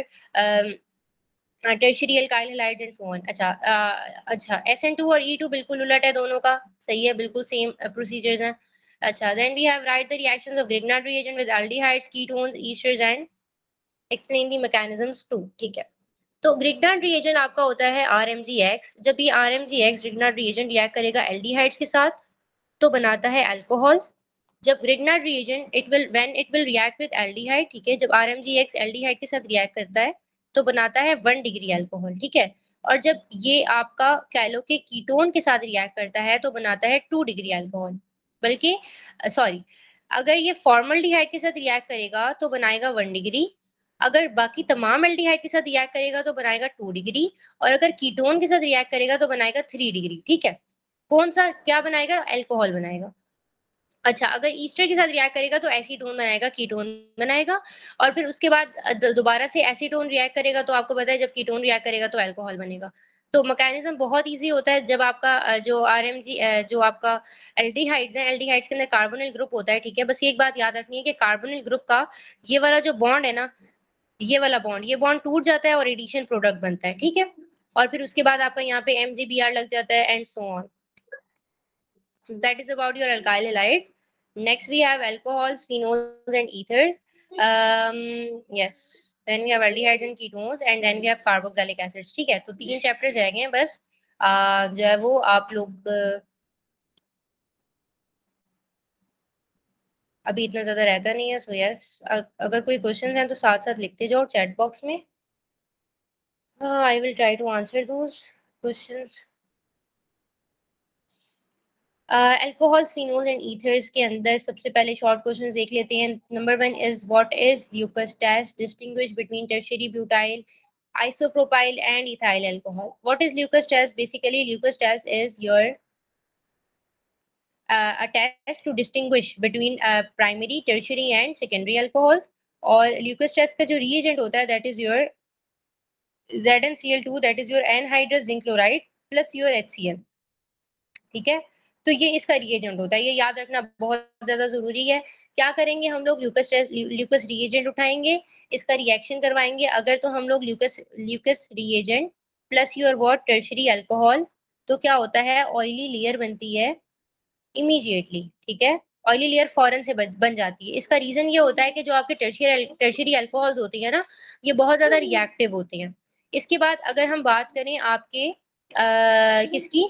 tertiary alkyl halide and so on अच्छा uh, अच्छा एस एन टू और ई e टू बिल्कुल उलट है दोनों का सही है बिल्कुल सेम प्रोसीजर्स हैं अच्छा then we have write the reactions of grignard reagent with aldehydes ketones esters and explain the mechanisms too ठीक है तो ग्रिगनाड रिएजेंट आपका होता है आर एम जी एक्स जब भी R M G X Grignard reagent react करेगा aldehydes के साथ तो बनाता है अल्कोहल्स जब Grignard reagent it will when it will react with aldehyde ठीक है जब R M G X aldehyde के साथ रिएक्ट करता है तो बनाता है वन डिग्री अल्कोहल ठीक है और जब ये आपका कैलो के कीटोन के साथ रिएक्ट करता है तो बनाता है टू डिग्री अल्कोहल बल्कि सॉरी अगर ये फॉर्मल डिहाइड के साथ रिएक्ट करेगा तो बनाएगा वन डिग्री अगर बाकी तमाम एल्डिहाइड के साथ रिएक्ट करेगा तो बनाएगा टू डिग्री और अगर कीटोन के साथ रिएक्ट करेगा तो बनाएगा थ्री डिग्री ठीक है कौन सा क्या बनाएगा एल्कोहल बनाएगा अच्छा अगर ईस्टर के साथ रिएक्ट करेगा तो एसीटोन बनाएगा कीटोन बनाएगा और फिर उसके बाद दोबारा से एसीटोन रिएक्ट करेगा तो आपको पता है जब कीटोन रिएक्ट करेगा तो एल्कोहल बनेगा तो मकैनिज्म बहुत ईजी होता है जब आपका जो आर जो आपका एल्डिहाइड्स हैं एल्डिहाइड्स के अंदर कार्बोनिल ग्रुप होता है ठीक है बस एक बात याद रखनी है कि कार्बोनिल ग्रुप का ये वाला जो बॉन्ड है ना ये वाला बॉन्ड ये बॉन्ड टूट जाता है और एडिशन प्रोडक्ट बनता है ठीक है और फिर उसके बाद आपका यहाँ पे एम लग जाता है and so on that is about your alkyl next we have alcohols phenols and ethers um yes then we have aldehydes and ketones and then we have carboxylic acids ठीक है तो तीन चैप्टर्स रह गए हैं बस आ, जो है वो आप लोग अभी इतना ज्यादा रहता नहीं है सो so यस yes, अगर कोई क्वेश्चन हैं तो साथ साथ लिखते जाओ चैट बॉक्स में I will try to answer those questions alcohols phenols and ethers के अंदर सबसे पहले शॉर्ट क्वेश्चन देख लेते हैं number one is what is Lucas test distinguish between tertiary butyl isopropyl and ethyl alcohol. What is leucus test? Basically, leucus test is your uh, a test to distinguish between uh, primary, tertiary and secondary alcohols. और leucus test का जो reagent होता है that is your ZnCl2 that is your anhydrous zinc chloride plus your HCl. ठीक है तो ये इसका रिएजेंट होता है ये याद रखना बहुत ज़्यादा ज़रूरी है क्या करेंगे हम लोग ल्यूकस टेस्ट ल्यूकस रिएजेंट उठाएंगे इसका रिएक्शन करवाएंगे अगर तो हम लोग Lucas Lucas reagent plus your what tertiary alcohol तो क्या होता है ऑयली लेयर बनती है इमीजिएटली ठीक है ऑयली लेयर फॉरन से बन जाती है इसका रीज़न ये होता है कि जो आपके टर्शियर टर्शरी अल्कोहल्स होती हैं ना ये बहुत ज़्यादा रिएक्टिव होते हैं इसके बाद अगर हम बात करें आपके आ, किसकी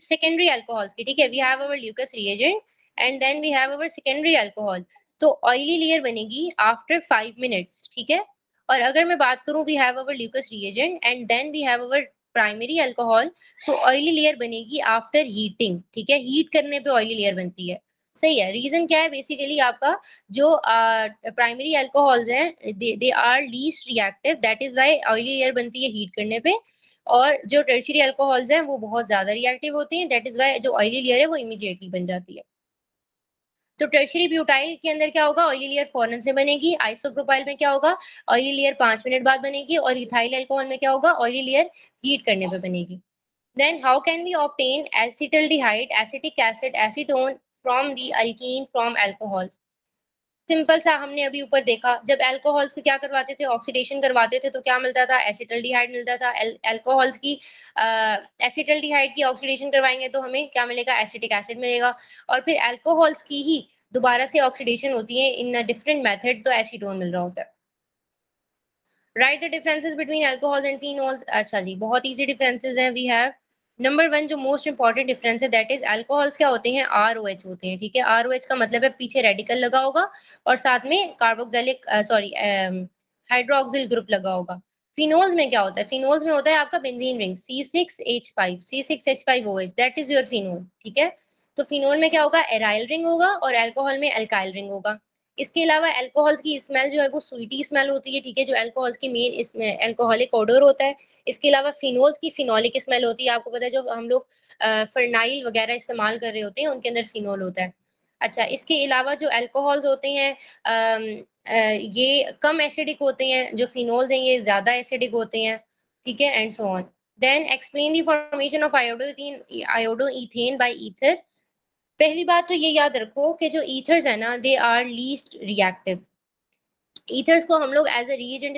secondary alcohols की ठीक है we have our Lucas reagent and then we have our secondary alcohol तो oily layer बनेगी after five minutes ठीक है और अगर मैं बात करूँ we have our Lucas reagent and then we have our primary alcohol तो ऑयली लेयर बनेगी आफ्टर हीटिंग ठीक है हीट करने पे ऑयली लेयर बनती है सही है रीजन क्या है बेसिकली आपका जो प्राइमरी अल्कोहल्स हैं they are least reactive that is why oily layer बनती है हीट करने पे और जो टर्शरी अल्कोहल्स हैं वो बहुत ज़्यादा रिएक्टिव होते हैं दैट इज़ वाई जो ऑयली लेयर है वो इमीजिएटली बन जाती है तो टर्शरी ब्यूटाइल के अंदर क्या होगा ऑयली लेयर फॉरन से बनेगी आइसोप्रोपाइल में क्या होगा ऑयली लेयर पांच मिनट बाद बनेगी और इथाइल एल्कोहल में क्या होगा ऑयली लेयर हीट करने पर बनेगी then how can we obtain acetaldehyde acetic acid acetone from the alkene from alcohols simple सा हमने अभी ऊपर देखा जब एल्कोहल्स क्या करवाते थे ऑक्सीडेशन करवाते थे तो क्या मिलता था एसिटल डिहाइड मिलता था एल्कोहल्स की एसिटल डिहाइड की ऑक्सीडेशन करवाएंगे तो हमें क्या मिलेगा एसिटिक एसिड मिलेगा और फिर एल्कोहल्स की ही दोबारा से ऑक्सीडेशन होती है इन डिफरेंट मैथड तो एसिडोन मिल रहा होता है right the differences between alcohols and phenols अच्छा जी बहुत ईजी डिफरेंसेस हैं वी हैव नंबर वन जो मोस्ट इंपॉर्टेंट डिफरेंस है दैट इज अल्कोहल्स क्या होते हैं आर ओ एच होते हैं ठीक है आर ओ एच का मतलब है पीछे रेडिकल लगा होगा और साथ में कार्बोक्सिलिक सॉरी हाइड्रोक्सिल ग्रुप लगा होगा फिनोल्स में क्या होता है फिनोल्स में होता है आपका benzene ring C six H five C six H five O H that is your phenol ठीक है तो फिनोल में क्या होगा एराइल रिंग होगा और एल्कोहल में एल्काइल रिंग होगा इसके अलावा एल्कोहल्स की स्मेल जो है वो स्वीटी स्मेल होती है ठीक है जो एल्कोहल्स की मेन एल्कोहलिक ऑर्डर होता है इसके अलावा फिनोल्स की फिनोलिक स्मेल होती है आपको पता है जो हम लोग फर्नाइल वगैरह इस्तेमाल कर रहे होते हैं उनके अंदर फिनोल होता है अच्छा इसके अलावा जो एल्कोहल्स होते हैं ये कम एसिडिक होते हैं जो फिनोल्स हैं ये ज़्यादा एसिडिक होते हैं ठीक है and so on then explain the formation of iodoethane iodoethane by ether पहली बात तो ये याद रखो कि जो ईथर्स है ना they are least reactive ethers को हम लोग as a reagent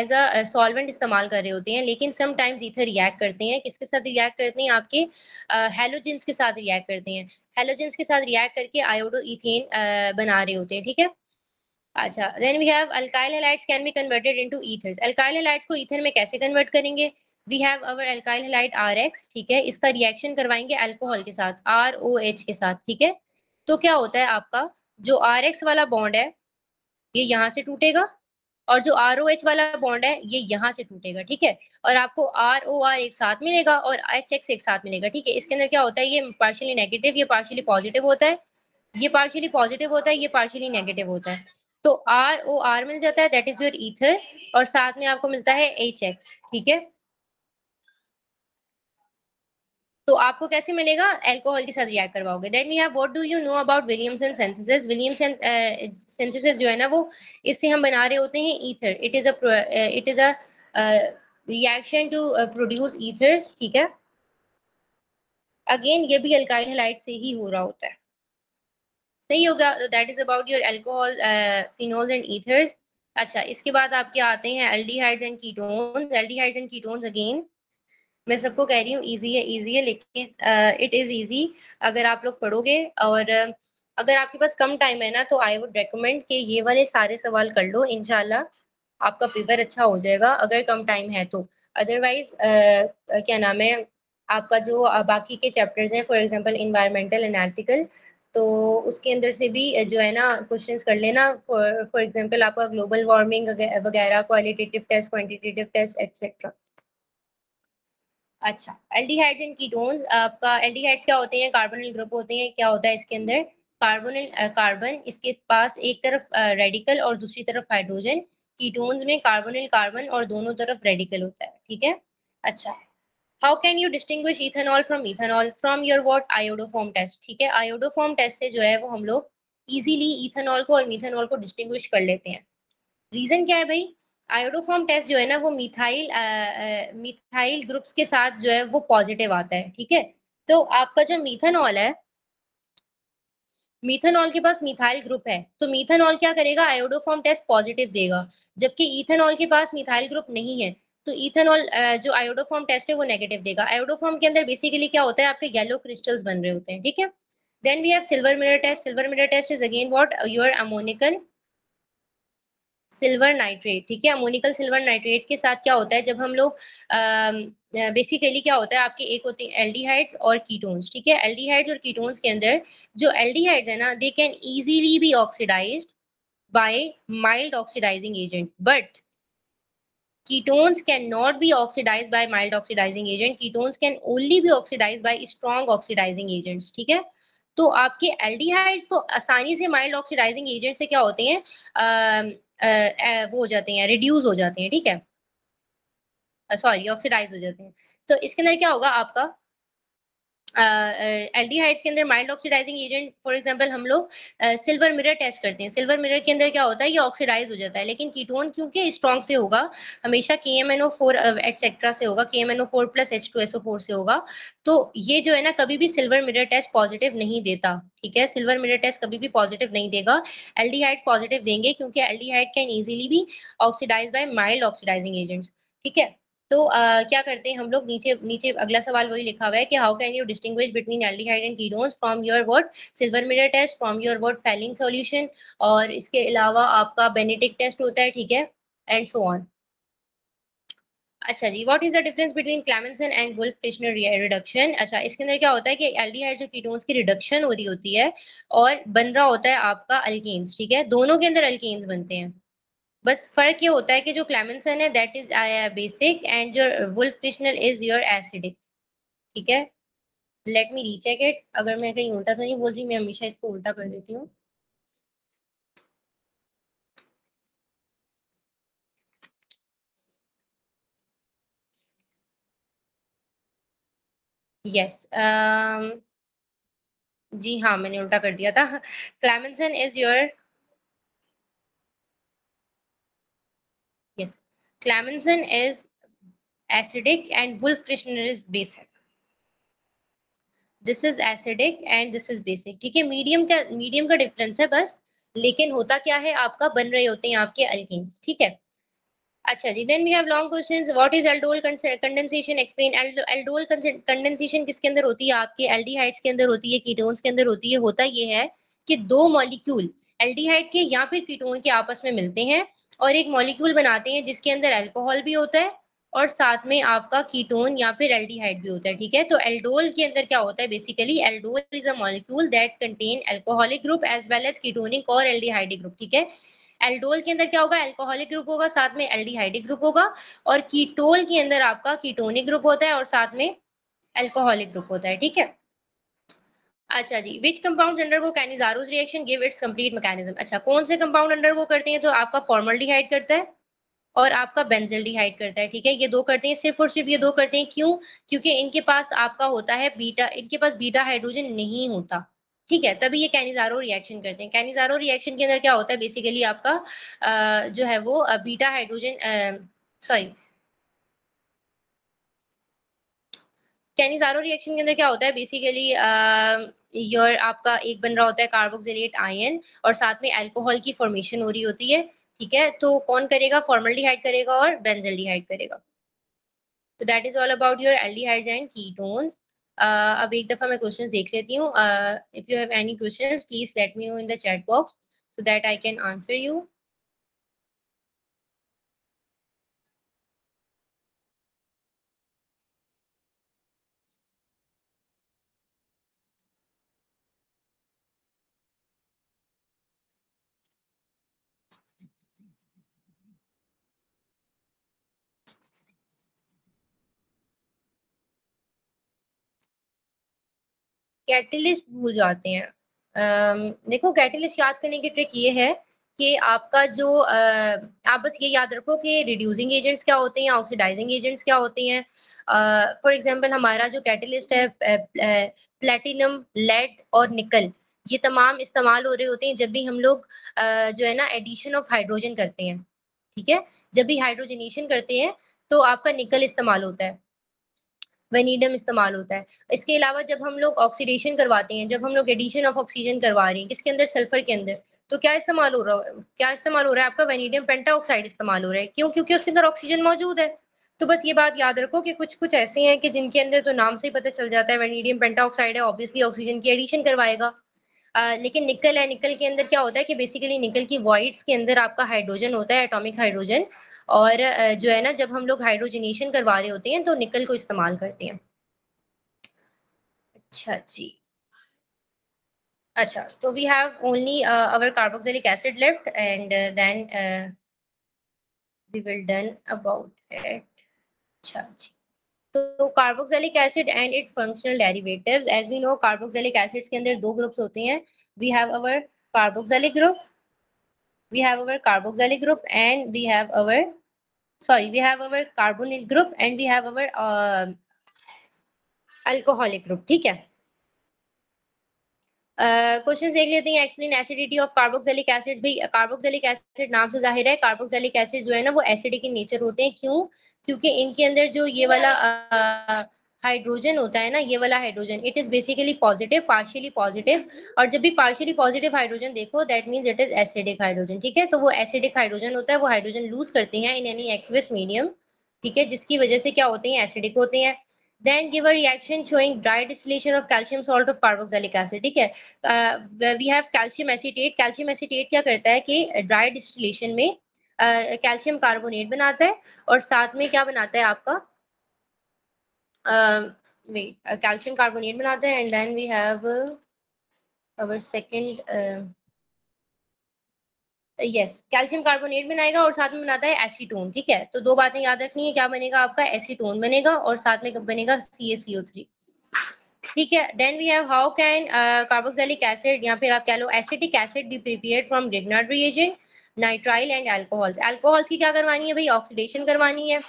as a solvent इस्तेमाल कर रहे होते हैं लेकिन समटाइम्स ईथर रिएक्ट करते हैं किसके साथ रिएक्ट करते हैं आपके हेलोजेंस uh, के साथ रिएक्ट करते हैं हेलोजेंस के साथ रिएक्ट करके आयोडो इथेन uh, बना रहे होते हैं ठीक है अच्छा then we have alkyl halides can be converted into ethers alkyl halides को ईथर में कैसे कन्वर्ट करेंगे we have our alkyl halide R X ठीक है इसका रिएक्शन करवाएंगे एल्कोहल के साथ आर ओ एच के साथ ठीक है तो क्या होता है आपका जो आर एक्स वाला बॉन्ड है ये यहाँ से टूटेगा और जो आर ओ एच वाला बॉन्ड है ये यहाँ से टूटेगा ठीक है और आपको आर ओ आर एक साथ मिलेगा और एच एक्स एक साथ मिलेगा ठीक है इसके अंदर क्या होता है ये पार्शियली नेगेटिव ये पार्शियली पॉजिटिव होता है ये पार्शियली पॉजिटिव होता है ये पार्शियली नेगेटिव होता है तो आर ओ आर मिल जाता है दैट इज योर ईथर और साथ में आपको मिलता है एच एक्स ठीक है तो आपको कैसे मिलेगा एल्कोहल के साथ रिएक्ट करवाओगे then we have what do you know about Williamson synthesis Williamson synthesis जो है ना वो इससे हम बना रहे होते हैं ether it is a it is a reaction to produce ethers ठीक है अगेन ये भी अल्काइल हैलाइड से ही हो रहा होता है सही होगा that is about your alcohol phenols and ethers अच्छा इसके बाद आपके आते हैं aldehydes and ketones aldehydes and ketones again मैं सबको कह रही हूँ ईजी है ईजी है लेकिन इट इज़ ईजी अगर आप लोग पढ़ोगे और अगर आपके पास कम टाइम है ना तो आई वुड रिकमेंड कि ये वाले सारे सवाल कर लो इनशाला आपका पेपर अच्छा हो जाएगा अगर कम टाइम है तो अदरवाइज uh, क्या नाम है आपका जो बाकी के चैप्टर्स हैं फॉर एग्जांपल इन्वायरमेंटल एनालिटिकल तो उसके अंदर से भी जो है ना क्वेश्चन कर लेना फॉर फॉर एग्जाम्पल आपका ग्लोबल वार्मिंग वगैरह qualitative test quantitative test etcetera अच्छा एल्डिहाइड्स एंड कीटोन्स आपका एल्डिहाइड्स क्या होते हैं कार्बोनिल ग्रुप होते हैं क्या होता है इसके अंदर कार्बोनिल कार्बन इसके पास एक तरफ रेडिकल और दूसरी तरफ हाइड्रोजन कीटोन्स में कार्बोनिल कार्बन और दोनों तरफ रेडिकल होता है ठीक है अच्छा how can you distinguish ethanol from ethanol from your what iodoform test ठीक है आयोडोफॉर्म टेस्ट से जो है वो हम लोग ईजिली इथेनॉल को और मीथेनॉल को डिस्टिंग्विश कर लेते हैं रीज़न क्या है भाई आयोडोफॉर्म टेस्ट जो है ना वो मिथाइल मिथाइल ग्रुप्स के साथ जो है वो पॉजिटिव आता है ठीक है तो आपका जो मीथेनॉल है मीथेनॉल के पास मिथाइल ग्रुप है तो मीथेनॉल क्या करेगा आयोडोफॉर्म टेस्ट पॉजिटिव देगा जबकि इथेनॉल के पास मिथाइल ग्रुप नहीं है तो इथेनॉल जो आयोडोफॉर्म टेस्ट है वो नेगेटिव देगा आयोडोफॉर्म के अंदर बेसिकली क्या होता है आपके येलो क्रिस्टल्स बन रहे होते हैं ठीक है then we have silver mirror test silver mirror test is again what your ammoniacal silver nitrate ठीक है अमोनिकल सिल्वर नाइट्रेट के साथ क्या होता है जब हम लोग बेसिकली क्या होता है आपके एक होते हैं एल्डिहाइड्स और कीटोन्स ठीक है एल्डिहाइड्स और कीटोन्स के अंदर जो एल्डिहाइड्स है ना they can easily be by mild oxidising agent but ketones can not be oxidise by mild oxidising agent ketones can only be oxidise by strong oxidising agents ठीक है तो आपके एल्डिहाइड्स तो आसानी से माइल्ड ऑक्सीडाइजिंग एजेंट से क्या होते हैं आ, आ, वो हो जाते हैं रिड्यूस हो जाते हैं ठीक है सॉरी ऑक्सीडाइज हो जाते हैं तो इसके अंदर क्या होगा आपका एल्डिहाइड्स के अंदर mild oxidising agent for example हम लोग सिल्वर मिरर टेस्ट करते हैं सिल्वर मिरर के अंदर क्या होता है ये ऑक्सीडाइज हो जाता है लेकिन कीटोन क्योंकि स्ट्रॉन्ग से होगा हमेशा K M N O four etcetera से होगा K M N O four plus H two S O four से होगा तो ये जो है ना कभी भी सिल्वर मिरर टेस्ट पॉजिटिव नहीं देता ठीक है सिल्वर मिरर टेस्ट कभी भी पॉजिटिव नहीं देगा एल्डिहाइड्स पॉजिटिव देंगे क्योंकि एल्डिहाइड कैन ईजिली भी oxidise by mild oxidising agents ठीक है तो uh, क्या करते हैं हम लोग नीचे नीचे अगला सवाल वही लिखा हुआ है कि how can you distinguish between aldehyde and ketones from your word silver mirror test from your word Fehling solution और इसके अलावा आपका बेनेटिक टेस्ट होता है ठीक है एंड सो ऑन अच्छा जी what is the difference between Clemmensen and Wolff Kishner reduction अच्छा इसके अंदर क्या होता है कि एल्डिहाइड्स और कीटोन्स की रिडक्शन हो रही होती है और बन रहा होता है आपका अल्केन्स ठीक है दोनों के अंदर अल्केन्स बनते हैं बस फर्क ये होता है कि जो क्लेमेंसन है दैट इज बेसिक एंड जो Wolff Kishner is your acidic ठीक है लेट मी रीचेक इट अगर मैं कहीं उल्टा तो नहीं बोल रही मैं हमेशा इसको उल्टा कर देती हूँ यस yes, um, जी हाँ मैंने उल्टा कर दिया था Clemmensen is your clemenson is acidic and Wolf-Kirchner is basic. This is acidic and this is basic ठीक है मीडियम का मीडियम का डिफरेंस है बस लेकिन होता क्या है आपका बन रहे होते हैं आपके अल्केन्स ठीक है अच्छा जी then we have long questions what is aldol condensation explain aldol condensation किसके अंदर होती है आपके एल्डिहाइड्स के अंदर होती है कीटोन्स के अंदर होती है होता ये है कि दो मॉलिक्यूल एल्डिहाइड के या फिर कीटोन के आपस में मिलते हैं और एक मॉलिक्यूल बनाते हैं जिसके अंदर अल्कोहल भी होता है और साथ में आपका कीटोन या फिर एल्डिहाइड भी होता है ठीक है तो एल्डोल के अंदर क्या होता है basically aldol is a molecule that contain alcoholic group as well as ketonic और एल्डिहाइडिक ग्रुप ठीक है एल्डोल के अंदर क्या होगा एल्कोहलिक ग्रुप होगा साथ में एल्डिहाइडिक ग्रुप होगा और कीटोल के अंदर आपका कीटोनिक ग्रुप होता है और साथ में एल्कोहलिक ग्रुप होता है ठीक है अच्छा जी which compound undergo Cannizzaro's reaction give its complete mechanism अच्छा कौन से कंपाउंड अंडरगो करते हैं तो आपका फॉर्मल्डिहाइड करता है और आपका बेंजल्डिहाइड करता है ठीक है ये दो करते हैं सिर्फ और सिर्फ ये दो करते हैं क्यों क्योंकि इनके पास आपका होता है बीटा इनके पास बीटा हाइड्रोजन नहीं होता ठीक है तभी ये कैनिजारो रिएक्शन करते हैं कैनिजारो रिएक्शन के अंदर क्या होता है बेसिकली आपका आ, जो है वो beta hydrogen sorry Cannizzaro reaction के अंदर क्या होता है बेसिकली योर आपका एक बन रहा होता है कार्बोक्सिलेट आयन और साथ में अल्कोहल की फॉर्मेशन हो रही होती है ठीक है तो कौन करेगा फॉर्मल्डिहाइड करेगा और बेंजल्डिहाइड करेगा तो that is all about your aldehydes and ketones अब एक दफा मैं क्वेश्चंस देख लेती हूँ if you have any questions please let me know in the chat box so that I can answer you catalyst भूल जाते हैं देखो कैटलिस्ट याद करने की ट्रिक ये है कि आपका जो आप बस ये याद रखो कि रिड्यूसिंग एजेंट्स क्या होते हैं ऑक्सीडाइजिंग एजेंट्स क्या होते हैं फॉर एग्जाम्पल एग्जांपल हमारा जो कैटलिस्ट है प्लेटिनम लेड और निकल ये तमाम इस्तेमाल हो रहे होते हैं जब भी हम लोग जो है ना एडिशन ऑफ हाइड्रोजन करते हैं ठीक है जब भी हाइड्रोजनेशन करते हैं तो आपका निकल इस्तेमाल होता है वेनीडियम इस्तेमाल होता है इसके अलावा जब हम लोग ऑक्सीडेशन करवाते हैं जब हम लोग एडिशन ऑफ ऑक्सीजन करवा रहे हैं किसके अंदर सल्फर के अंदर तो क्या इस्तेमाल हो रहा है क्या इस्तेमाल हो रहा है आपका वेनीडियम पेंटाऑक्साइड इस्तेमाल हो रहा है क्यों क्योंकि उसके अंदर ऑक्सीजन मौजूद है तो बस ये बात याद रखो कि कुछ कुछ ऐसे हैं कि जिनके अंदर तो नाम से ही पता चल जाता है वेनीडियम पेंटाऑक्साइड है ऑब्वियसली ऑक्सीजन की एडिशन करवाएगा आ, लेकिन निकल है निकल के अंदर क्या होता है कि बेसिकली निकल की वाइट्स के अंदर आपका हाइड्रोजन होता है एटॉमिक हाइड्रोजन और जो है ना जब हम लोग हाइड्रोजनेशन करवा रहे होते हैं तो निकल को इस्तेमाल करते हैं अच्छा जी अच्छा तो we have only our carboxylic acid left and then we will done about it अच्छा जी तो carboxylic acid and its functional derivatives as we know carboxylic acids के अंदर दो ग्रुप्स होते हैं we have our carboxylic group we have our carboxylic group and we have our sorry we have our carbonyl group and we have our uh, alcoholic group theek hai questions देख लेते हैं explain acidity of carboxylic acid भी carboxylic acid नाम से जाहिर है carboxylic acid जो है ना वो एसिडिक इन नेचर होते हैं क्यों क्योंकि इनके अंदर जो ये वाला uh, हाइड्रोजन होता है ना ये वाला hydrogen it is basically positive partially positive और जब भी पार्शियली पॉजिटिव हाइड्रोजन देखो that means it is acidic hydrogen ठीक है तो वो एसिडिक हाइड्रोजन होता है वो हाइड्रोजन लूज करते हैं इन एनी एक्विस मीडियम ठीक है जिसकी वजह से क्या होते हैं एसिडिक होते हैं then give a reaction showing dry distillation of calcium salt of carboxylic acid ठीक है uh, we have calcium acetate calcium acetate क्या करता है कि dry distillation में कैल्शियम uh, कार्बोनेट बनाता है और साथ में क्या बनाता है आपका calcium carbonate uh, calcium and banate hain and then we yes calcium carbonate बनाएगा और साथ में बनाता है एसीटोन ठीक है तो दो बातें याद रखनी है क्या बनेगा आपका एसीटोन बनेगा और साथ में बनेगा सी एस सी ओ थ्री ठीक है then we have how can carboxylic acid या फिर आप कह लो acetic acid be prepared from Grignard reagent nitrile and alcohols alcohols की क्या करवानी है भाई ऑक्सीडेशन करवानी है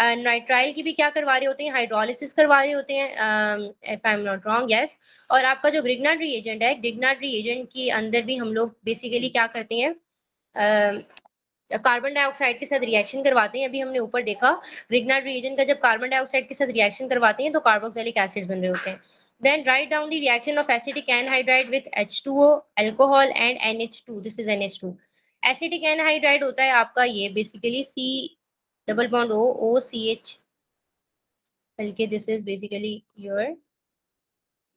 नाइट्राइल uh, की भी क्या करवा रहे होते हैं हाइड्रोलिसिस करवा रहे होते हैं if I am not wrong yes और आपका जो ग्रिगनाट रिएजेंट है ग्रिगनाट रिएजेंट के अंदर भी हम लोग बेसिकली क्या करते हैं कार्बन um, डाइऑक्साइड के साथ रिएक्शन करवाते हैं अभी हमने ऊपर देखा रिग्नाट रिएजन का जब कार्बन डाइऑक्साइड के साथ रिएक्शन करवाते हैं तो कार्बोक्सिलिक एसिड्स बन रहे होते हैं then right down reaction of acidic anhydride down H two O alcohol and N H two this is N H two acidic anhydride होता है आपका ये basically C double bond O O C H. बल्कि this is basically your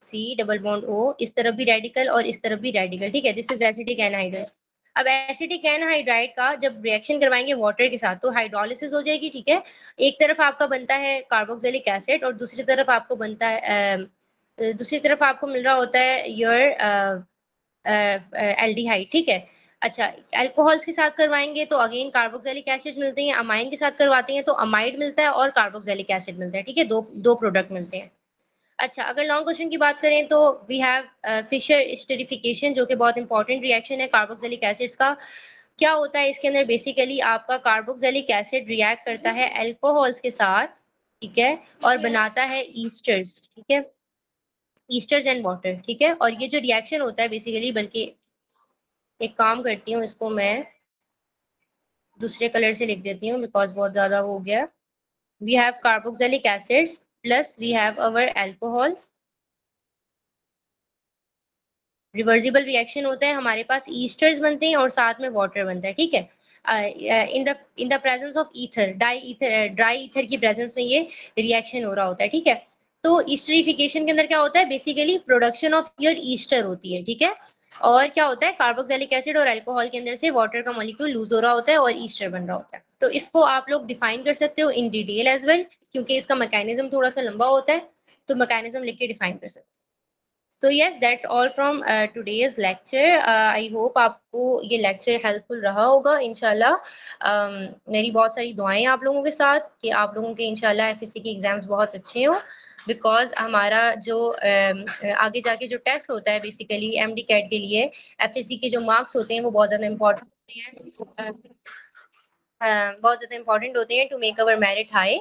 C double bond O इस तरफ भी radical और इस तरफ भी रेडिकल ठीक है दिस इज एसिडिक एनहाइड्राइड अब एसिडिक एनहाइड्राइड का जब रिएक्शन करवाएंगे वाटर के साथ तो हाइड्रोलिसिस हो जाएगी ठीक है एक तरफ आपका बनता है कार्बोक्सिलिक एसिड और दूसरी तरफ आपको बनता है दूसरी तरफ आपको मिल रहा होता है योर एल्डिहाइड ठीक है अच्छा एल्कोहल्स के साथ करवाएंगे तो अगेन कार्बोक्सैलिक एसिड मिलते हैं अमाइन के साथ करवाते हैं तो अमाइड मिलता है और कार्बोक्सैलिक एसिड मिलता है ठीक है दो दो प्रोडक्ट मिलते हैं अच्छा अगर लॉन्ग क्वेश्चन की बात करें तो वी हैव फिशर स्टेरिफिकेशन जो कि बहुत इंपॉर्टेंट रिएक्शन है कार्बोक्सैलिक एसिड्स का क्या होता है इसके अंदर बेसिकली आपका कार्बोक्सैलिक एसिड रिएक्ट करता है एल्कोहल्स के साथ ठीक है और बनाता है ईस्टर्स ठीक है ईस्टर्स एंड वाटर ठीक है और ये जो रिएक्शन होता है बेसिकली बल्कि एक काम करती हूँ इसको मैं दूसरे कलर से लिख देती हूँ बिकॉज बहुत ज़्यादा हो गया we have carboxylic acids plus we have our alcohols reversible reaction होता है हमारे पास ईस्टर्स बनते हैं और साथ में वाटर बनता है ठीक है in the in the presence of ether di ether dry ether की प्रेजेंस में ये रिएक्शन हो रहा होता है ठीक है तो ईस्टरीफिकेशन के अंदर क्या होता है basically production of your ester होती है ठीक है और क्या होता है कार्बोक्सैलिक एसिड और अल्कोहल के अंदर से वाटर का मॉलिक्यूल लूज हो रहा होता है और ईस्टर बन रहा होता है तो इसको आप लोग डिफाइन कर सकते हो इन डिटेल एज वेल क्योंकि इसका मैकेनिज्म थोड़ा सा लंबा होता है तो मैकेनिज्म लिख के डिफाइन कर सकते तो yes that's all from today's lecture I hope आपको ये लेक्चर हेल्पफुल रहा होगा इनशाला um, मेरी बहुत सारी दुआएं आप लोगों के साथ कि आप लोगों के इनशाला एफ एस सी के एग्ज़ाम्स बहुत अच्छे हों बिकॉज हमारा जो आगे जाके जो टेस्ट होता है बेसिकली एम डी कैट के लिए एफ एस सी के जो मार्क्स होते हैं वो बहुत ज़्यादा इम्पोर्टेंट होते हैं बहुत ज़्यादा इम्पोर्टेंट होते हैं to make our merit high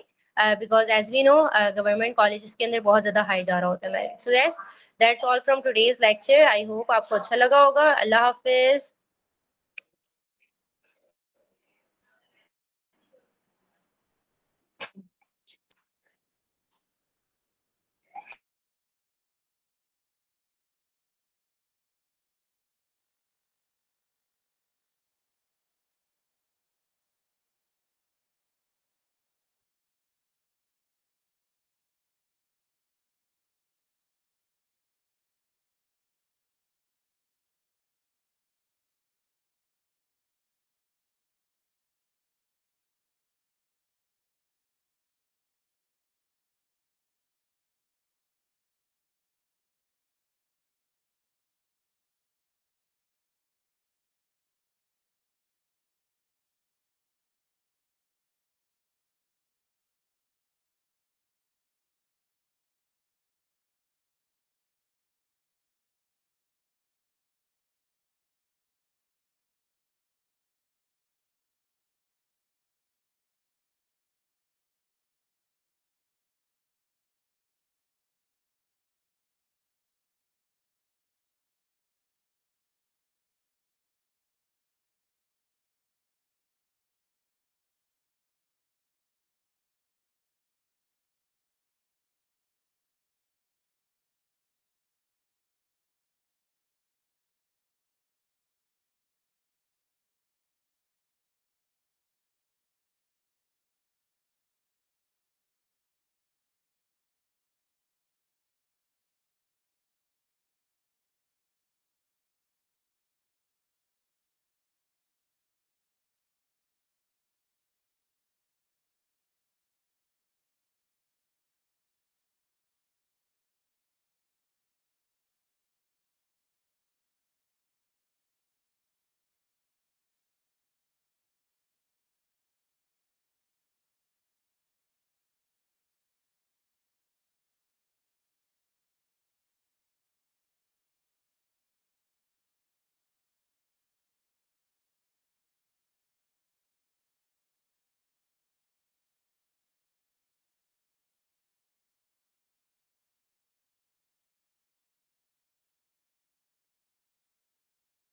because as we know government college के अंदर बहुत ज़्यादा हाई जा रहा होता है merit so yes that's all from today's lecture I hope आपको अच्छा लगा होगा अल्लाह हाफिज़